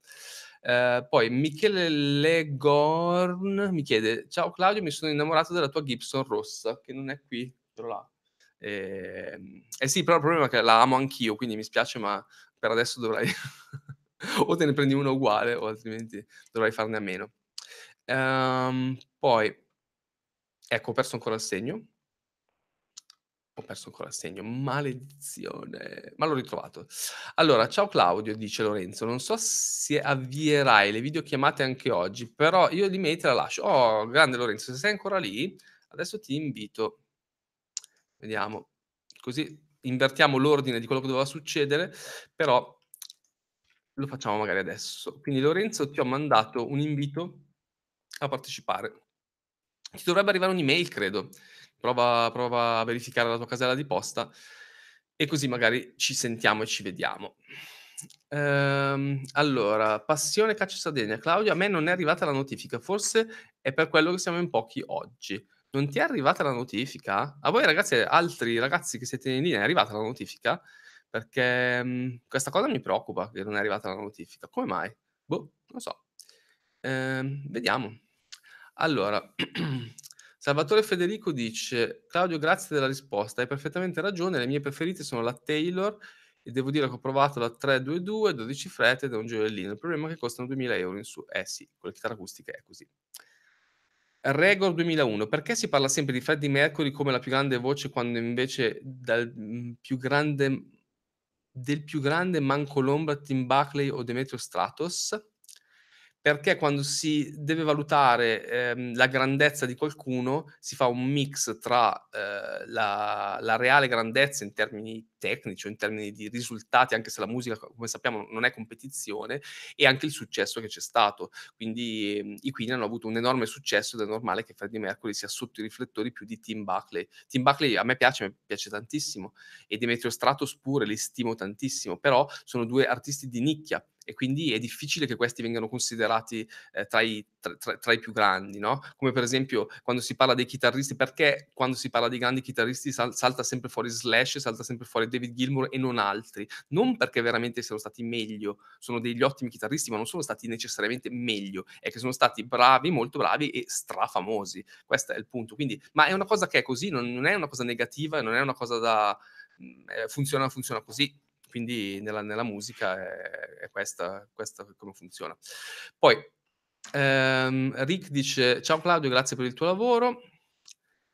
Eh, poi Michele Legorn mi chiede: Ciao Claudio, mi sono innamorato della tua Gibson rossa, che non è qui, però là. Eh, eh sì, però il problema è che la amo anch'io, quindi mi spiace, ma per adesso dovrai o te ne prendi uno uguale o altrimenti dovrai farne a meno. Ehm, poi, ecco, ho perso ancora il segno. Ho perso ancora il segno, maledizione, ma l'ho ritrovato. Allora, ciao Claudio, dice Lorenzo, non so se avvierai le videochiamate anche oggi, però io di me te la lascio. Oh, grande Lorenzo, se sei ancora lì, adesso ti invito. Vediamo, così invertiamo l'ordine di quello che doveva succedere, però lo facciamo magari adesso. Quindi Lorenzo ti ho mandato un invito a partecipare. Ti dovrebbe arrivare un'email, credo. Prova, prova a verificare la tua casella di posta e così magari ci sentiamo e ci vediamo. Ehm, allora, passione caccia Sardegna. Claudio, a me non è arrivata la notifica, forse è per quello che siamo in pochi oggi. Non ti è arrivata la notifica? A voi ragazzi, altri ragazzi che siete in linea, è arrivata la notifica? perché mh, mhmm, questa cosa mi preoccupa che non è arrivata la notifica. Come mai? Boh, non so. Ehm, vediamo. Allora, Salvatore Federico dice: Claudio, grazie della risposta. Hai perfettamente ragione. Le mie preferite sono la Taylor. E devo dire che ho provato la 322, 12 frette da un gioiellino. Il problema è che costano 2000 euro in su. Eh sì, con le chitarre acustiche è così. Regor 2001, perché si parla sempre di Freddie Mercury come la più grande voce quando invece dal mhmm, più grande del più grande manco l'ombra Tim Buckley o Demetrio Stratos perché quando si deve valutare ehm, la grandezza di qualcuno si fa un mix tra eh, la, la, reale grandezza in termini tecnici o in termini di risultati, anche se la musica, come sappiamo, non è competizione, e anche il successo che c'è stato. Quindi ehm, i Queen hanno avuto un enorme successo ed è normale che Freddie Mercury sia sotto i riflettori più di Tim Buckley. Tim Buckley a me piace, a piace tantissimo, e Demetrio Stratos pure, li stimo tantissimo, però sono due artisti di nicchia e quindi è difficile che questi vengano considerati eh, tra, i, tra, tra, i, più grandi, no? Come per esempio quando si parla dei chitarristi, perché quando si parla di grandi chitarristi sal, salta sempre fuori Slash, salta sempre fuori David Gilmour e non altri? Non perché veramente siano stati meglio, sono degli ottimi chitarristi, ma non sono stati necessariamente meglio, è che sono stati bravi, molto bravi e strafamosi. Questo è il punto. Quindi, ma è una cosa che è così, non, non è una cosa negativa, non è una cosa da... Mm, eh, funziona, funziona così quindi nella, nella musica è, è questa, questa come funziona. Poi, ehm, Rick dice, ciao Claudio, grazie per il tuo lavoro.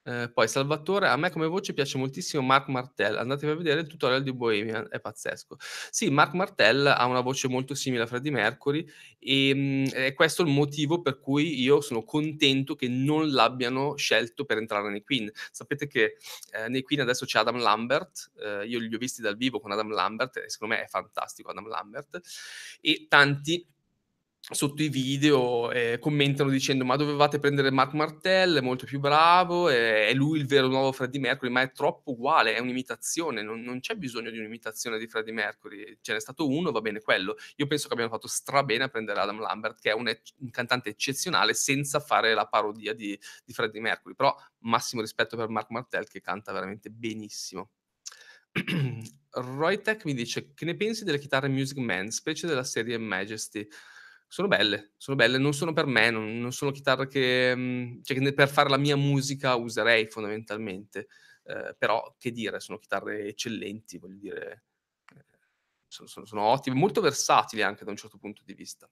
Eh, poi Salvatore: "A me come voce piace moltissimo Mark Martel, andatevi a vedere il tutorial di Bohemian, è pazzesco". Sì, Mark Martel ha una voce molto simile a Freddie Mercury, ehm, è questo il motivo per cui io sono contento che non l'abbiano scelto per entrare nei Queen. Sapete che, ehm, nei Queen adesso c'è Adam Lambert, ehm, io li ho visti dal vivo con Adam Lambert e secondo me è fantastico Adam Lambert, e tanti sotto i video eh, commentano dicendo ma dovevate prendere Mark Martell è molto più bravo, è, è lui il vero nuovo Freddie Mercury, ma è troppo uguale, è un'imitazione, non, non, c'è bisogno di un'imitazione di Freddie Mercury, ce n'è stato uno, va bene quello. Io penso che abbiano fatto strabene a prendere Adam Lambert, che è un, un cantante eccezionale, senza fare la parodia di, di Freddie Mercury, però massimo rispetto per Mark Martell che canta veramente benissimo. Roytech mi dice che ne pensi delle chitarre Music Man, specie della serie Majesty? sono belle, sono belle, non sono per me, non, non sono chitarre che, mm, cioè, che per fare la mia musica userei fondamentalmente, eh, però che dire, sono chitarre eccellenti, voglio dire, eh, sono, sono, sono ottime, molto versatili anche da un certo punto di vista.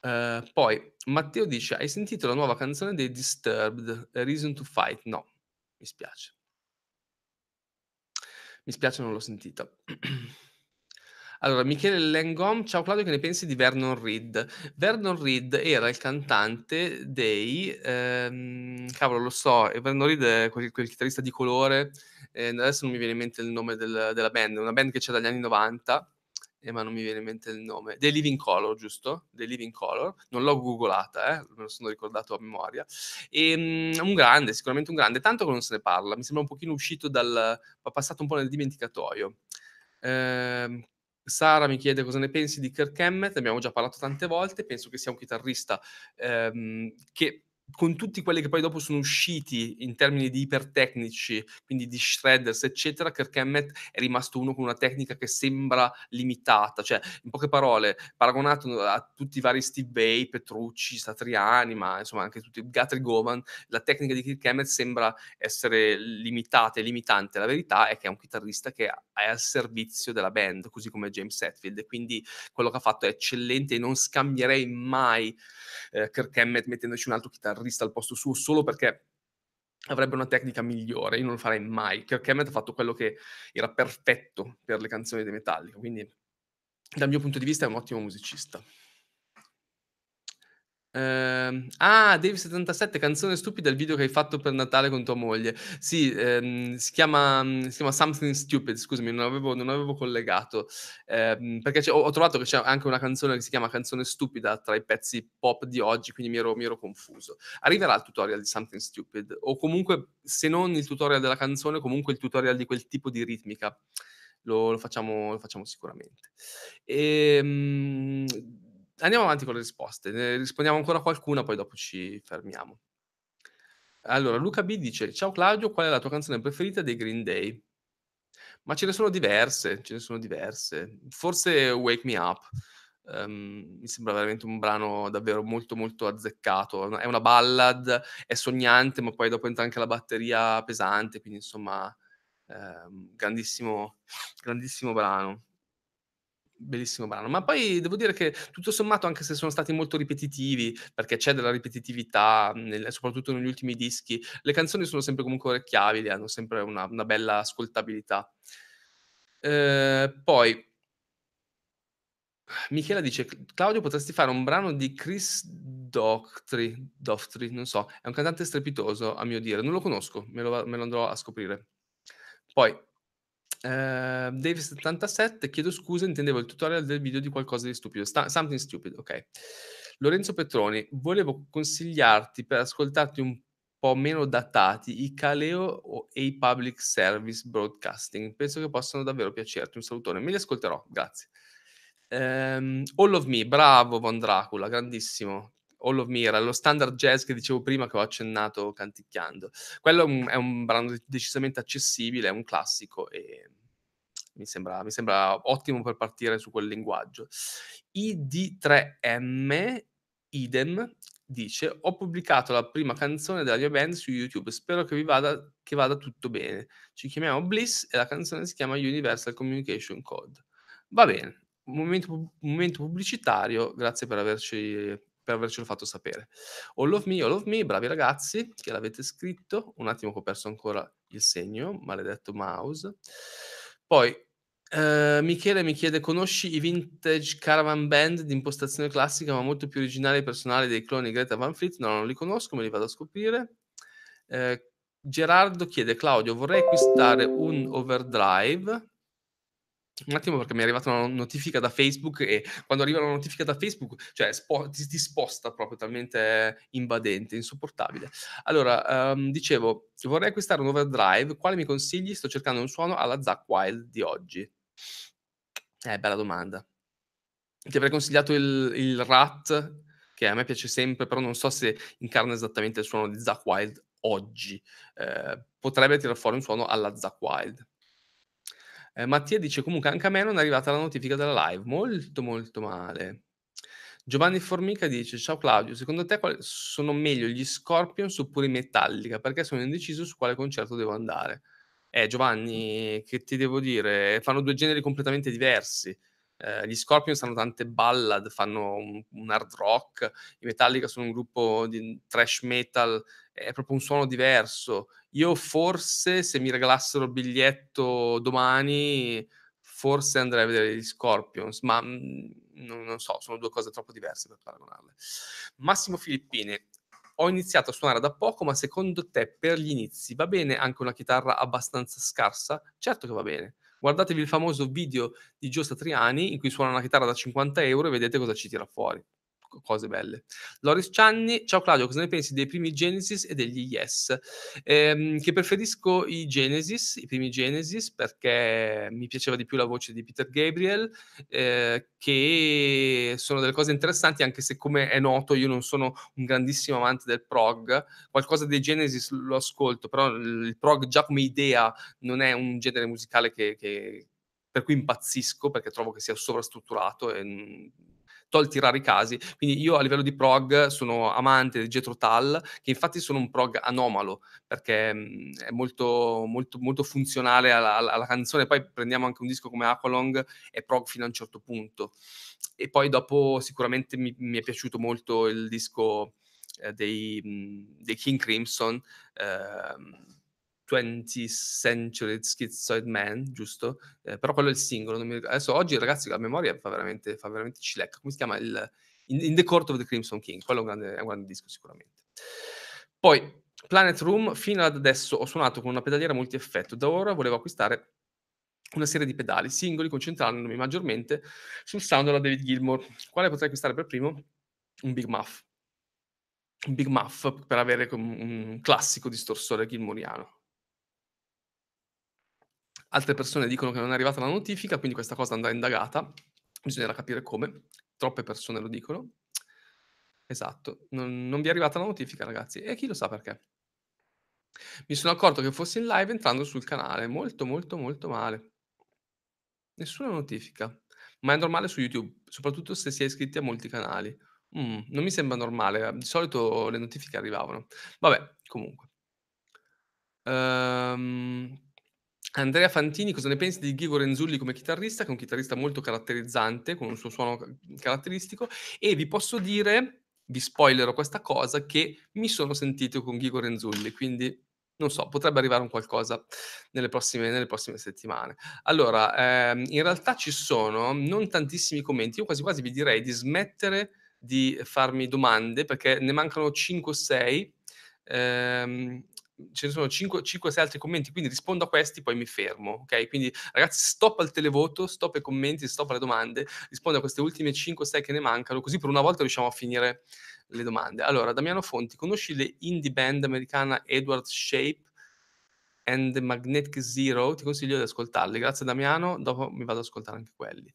Eh, poi Matteo dice, hai sentito la nuova canzone dei Disturbed, A Reason to Fight? No, mi spiace. Mi spiace non l'ho sentita. Allora, Michele Lengom, ciao Claudio, che ne pensi di Vernon Reed? Vernon Reed era il cantante dei... Ehm, cavolo, lo so, Vernon Reed è quel, quel chitarrista di colore, eh, adesso non mi viene in mente il nome del, della band, è una band che c'è dagli anni 90, eh, ma non mi viene in mente il nome. The Living Color, giusto? The Living Color, non l'ho googolata, eh? me lo sono ricordato a memoria. E, um, un grande, sicuramente un grande, tanto che non se ne parla, mi sembra un pochino uscito dal... ha passato un po' nel dimenticatoio. Eh, Sara mi chiede cosa ne pensi di Kirk Hammett, abbiamo già parlato tante volte, penso che sia un chitarrista ehm, che con tutti quelli che poi dopo sono usciti in termini di ipertecnici, quindi di shredders, eccetera, Kirk Hammett è rimasto uno con una tecnica che sembra limitata, cioè in poche parole, paragonato a tutti i vari Steve Bay, Petrucci, Satriani, ma insomma anche tutti Guthrie Govan, la tecnica di Kirk Hammett sembra essere limitata e limitante. La verità è che è un chitarrista che è al servizio della band, così come James Hetfield, e quindi quello che ha fatto è eccellente e non scambierei mai eh, Kirk Hammett mettendoci un altro chitarrista chitarrista al posto suo solo perché avrebbe una tecnica migliore, io non lo farei mai. Kirk Hammett ha fatto quello che era perfetto per le canzoni dei Metallica, quindi dal mio punto di vista è un ottimo musicista. Ehm, ah, Dave77, canzone stupida, il video che hai fatto per Natale con tua moglie. Sì, ehm, si, chiama, mm, si, chiama, Something Stupid, scusami, non avevo, non avevo collegato. Ehm, perché ho, ho, trovato che c'è anche una canzone che si chiama Canzone Stupida tra i pezzi pop di oggi, quindi mi ero, mi ero confuso. Arriverà il tutorial di Something Stupid, o comunque, se non il tutorial della canzone, comunque il tutorial di quel tipo di ritmica. Lo, lo, facciamo, lo facciamo, sicuramente. E, ehm, andiamo avanti con le risposte, ne rispondiamo ancora a qualcuna, poi dopo ci fermiamo. Allora, Luca B dice: Ciao Claudio, qual è la tua canzone preferita dei Green Day? Ma ce ne sono diverse, ce ne sono diverse. Forse Wake Me Up. Um, mi sembra veramente un brano davvero molto molto azzeccato. È una ballad, è sognante, ma poi dopo entra anche la batteria pesante, quindi insomma, um, grandissimo, grandissimo brano bellissimo brano. Ma poi devo dire che tutto sommato, anche se sono stati molto ripetitivi, perché c'è della ripetitività, mhmm, nel, soprattutto negli ultimi dischi, le canzoni sono sempre comunque orecchiabili, eh, hanno sempre una, una bella ascoltabilità. Eh, poi Michela dice: Claudio, potresti fare un brano di Chris Doctri, Doftri, non so, è un cantante strepitoso a mio dire, non lo conosco, me lo, me lo andrò a scoprire. Poi Uh, ehm, Davis77, chiedo scusa, intendevo il tutorial del video di qualcosa di stupido. St- something stupid, ok. Lorenzo Petroni, volevo consigliarti per ascoltarti un po' meno datati i Caleo e i Public Service Broadcasting. Penso che possano davvero piacerti. Un salutone, me li ascolterò, grazie. Um, All of Me, bravo Von Dracula, grandissimo. All of Me era lo standard jazz che dicevo prima che ho accennato canticchiando. Quello è un, è un brano decisamente accessibile, è un classico e mi sembra, mi sembra ottimo per partire su quel linguaggio. ID3M, idem, dice ho pubblicato la prima canzone della mia band su YouTube, spero che vi vada, che vada tutto bene. Ci chiamiamo Bliss e la canzone si chiama Universal Communication Code. Va bene, momento, momento pubblicitario, grazie per averci per avercelo fatto sapere. All oh, of me, all oh, of me, bravi ragazzi che l'avete scritto. Un attimo che ho perso ancora il segno, maledetto mouse. Poi eh, Michele mi chiede: conosci i vintage caravan band di impostazione classica, ma molto più originali e personali dei cloni Greta Van Fleet? No, non li conosco, me li vado a scoprire. Eh, Gerardo chiede: Claudio, vorrei acquistare un overdrive un attimo perché mi è arrivata una notifica da Facebook e quando arriva una notifica da Facebook, cioè spo- ti, ti, sposta proprio talmente invadente, insopportabile. Allora, um, dicevo, vorrei acquistare un overdrive, quale mi consigli? Sto cercando un suono alla Zack Wild di oggi. Eh, bella domanda. Ti avrei consigliato il, il Rat, che a me piace sempre, però non so se incarna esattamente il suono di Zack Wild oggi. Eh, potrebbe tirar fuori un suono alla Zack Wild. Eh, Mattia dice comunque anche a me non è arrivata la notifica della live, molto molto male. Giovanni Formica dice: Ciao Claudio, secondo te sono meglio gli Scorpions oppure i Metallica? Perché sono indeciso su quale concerto devo andare. Eh, Giovanni, che ti devo dire? Fanno due generi completamente diversi. Eh, gli Scorpions hanno tante ballad, fanno un, un, hard rock, i Metallica sono un gruppo di thrash metal, è proprio un suono diverso. Io forse se mi regalassero il biglietto domani, forse andrei a vedere gli Scorpions, ma mm, non, non so, sono due cose troppo diverse per paragonarle. Massimo Filippini, ho iniziato a suonare da poco, ma secondo te per gli inizi va bene anche una chitarra abbastanza scarsa? Certo che va bene. Guardatevi il famoso video di Gio Satriani in cui suona una chitarra da 50 euro e vedete cosa ci tira fuori cose belle. Loris Cianni, ciao Claudio, cosa ne pensi dei primi Genesis e degli Yes? Ehm, che preferisco i Genesis, i primi Genesis, perché mi piaceva di più la voce di Peter Gabriel, eh, che sono delle cose interessanti, anche se come è noto io non sono un grandissimo amante del prog, qualcosa dei Genesis lo ascolto, però il prog già come idea non è un genere musicale che, che per cui impazzisco perché trovo che sia sovrastrutturato e mm, tolti rari casi. Quindi io a livello di prog sono amante di Jetro Tal, che infatti sono un prog anomalo, perché mhmm, è molto, molto, molto funzionale alla, alla, canzone. Poi prendiamo anche un disco come Aqualong, e prog fino a un certo punto. E poi dopo sicuramente mi, mi è piaciuto molto il disco eh, dei, mhmm, dei, King Crimson, eh, 20th Century Schizoid Man, giusto? Eh, però quello è il singolo. Mi... Adesso oggi, ragazzi, la memoria fa veramente, fa veramente cilecca. Come si chiama? Il, in, in, The Court of the Crimson King. Quello è un grande, è un grande disco, sicuramente. Poi, Planet Room, fino ad adesso ho suonato con una pedaliera multi-effetto. Da ora volevo acquistare una serie di pedali singoli, concentrandomi maggiormente sul sound della David Gilmour. Quale potrei acquistare per primo? Un Big Muff. Un Big Muff per avere un classico distorsore gilmoriano altre persone dicono che non è arrivata la notifica, quindi questa cosa andrà indagata, bisognerà capire come, troppe persone lo dicono. Esatto, non, non vi è arrivata la notifica ragazzi, e chi lo sa perché. Mi sono accorto che fossi in live entrando sul canale, molto molto molto male. Nessuna notifica, ma è normale su YouTube, soprattutto se si è iscritti a molti canali. Mm, non mi sembra normale, di solito le notifiche arrivavano. Vabbè, comunque. Ehm, Andrea Fantini, cosa ne pensi di Ghigo Renzulli come chitarrista, che è un chitarrista molto caratterizzante, con un suo suono caratteristico, e vi posso dire, vi spoilerò questa cosa, che mi sono sentito con Ghigo Renzulli, quindi non so, potrebbe arrivare un qualcosa nelle prossime, nelle prossime settimane. Allora, ehm, in realtà ci sono non tantissimi commenti, io quasi quasi vi direi di smettere di farmi domande, perché ne mancano 5 o 6. Ehm, Mhmm, ce ne sono 5-6 altri commenti, quindi rispondo a questi, poi mi fermo, ok? Quindi ragazzi, stop al televoto, stop ai commenti, stop alle domande, rispondo a queste ultime 5-6 che ne mancano, così per una volta riusciamo a finire le domande. Allora, Damiano Fonti, conosci le indie band americana Edward Shape and Magnetic Zero? Ti consiglio di ascoltarle. Grazie Damiano, dopo mi vado ad ascoltare anche quelli.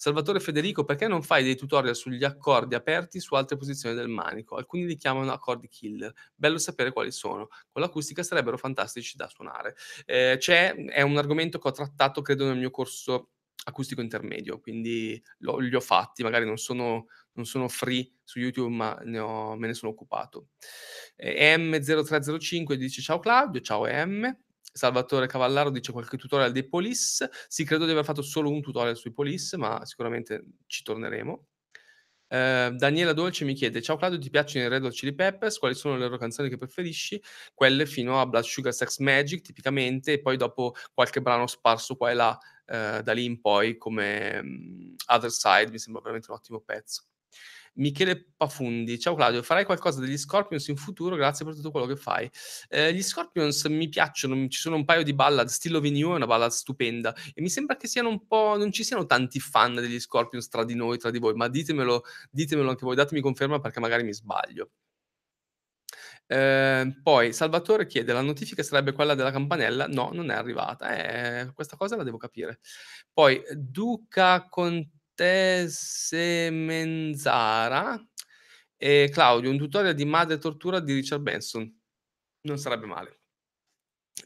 Salvatore Federico, perché non fai dei tutorial sugli accordi aperti su altre posizioni del manico? Alcuni li chiamano accordi killer. Bello sapere quali sono. Con l'acustica sarebbero fantastici da suonare. Eh, c'è, è un argomento che ho trattato, credo, nel mio corso acustico intermedio, quindi lo, li ho fatti, magari non sono, non sono free su YouTube, ma ne ho, me ne sono occupato. Eh, M0305 dice ciao Claudio, ciao M. Salvatore Cavallaro dice qualche tutorial dei polis. Sì, credo di aver fatto solo un tutorial sui polis, ma sicuramente ci torneremo. Uh, Daniela Dolce mi chiede: Ciao Claudio, ti piacciono i Red Hot Chili Peppers? Quali sono le loro canzoni che preferisci? Quelle fino a Blood Sugar Sex Magic, tipicamente, e poi dopo qualche brano sparso qua e là, uh, da lì in poi, come um, Other Side, mi sembra veramente un ottimo pezzo. Michele Pafundi, ciao Claudio, farai qualcosa degli Scorpions in futuro? Grazie per tutto quello che fai. Eh, gli Scorpions mi piacciono, ci sono un paio di ballad, Still of è una ballad stupenda e mi sembra che siano un po', non ci siano tanti fan degli Scorpions tra di noi, tra di voi, ma ditemelo, ditemelo anche voi, datemi conferma perché magari mi sbaglio. Eh, poi Salvatore chiede: la notifica sarebbe quella della campanella? No, non è arrivata. Eh, questa cosa la devo capire. Poi Duca Conte Semenzara e Claudio, un tutorial di Madre Tortura di Richard Benson. Non sarebbe male.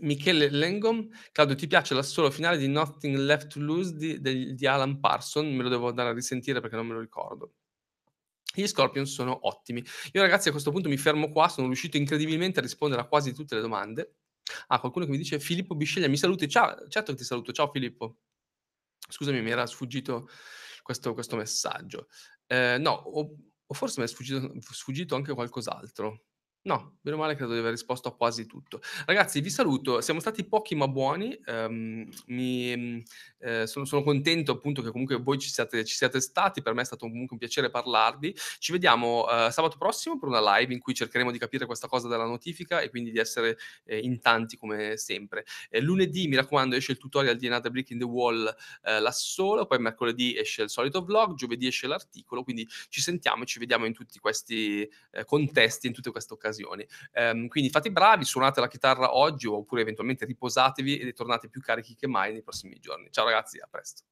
Michele Lengom, Claudio, ti piace la solo finale di Nothing Left to Lose di, di, di Alan Parson? Me lo devo andare a risentire perché non me lo ricordo. Gli Scorpion sono ottimi. Io ragazzi a questo punto mi fermo qua, sono riuscito incredibilmente a rispondere a quasi tutte le domande. Ah, qualcuno che mi dice Filippo Bisceglia, mi saluti, ciao, certo che ti saluto, ciao Filippo. Scusami, mi era sfuggito questo, questo messaggio. Eh, no, o, o forse mi è sfuggito, sfuggito anche qualcos'altro. No, bene o male credo di aver risposto a quasi tutto. Ragazzi, vi saluto. Siamo stati pochi ma buoni. Ehm, mi, mm, eh, sono, sono, contento appunto che comunque voi ci siate, ci siate, stati. Per me è stato comunque un piacere parlarvi. Ci vediamo eh, sabato prossimo per una live in cui cercheremo di capire questa cosa della notifica e quindi di essere eh, in tanti come sempre. Eh, lunedì, mi raccomando, esce il tutorial di Another Brick in the Wall eh, là solo. Poi mercoledì esce il solito vlog. Giovedì esce l'articolo. Quindi ci sentiamo e ci vediamo in tutti questi eh, contesti, in tutte queste occasioni occasioni. Um, quindi fate bravi, suonate la chitarra oggi oppure eventualmente riposatevi e tornate più carichi che mai nei prossimi giorni. Ciao ragazzi, a presto.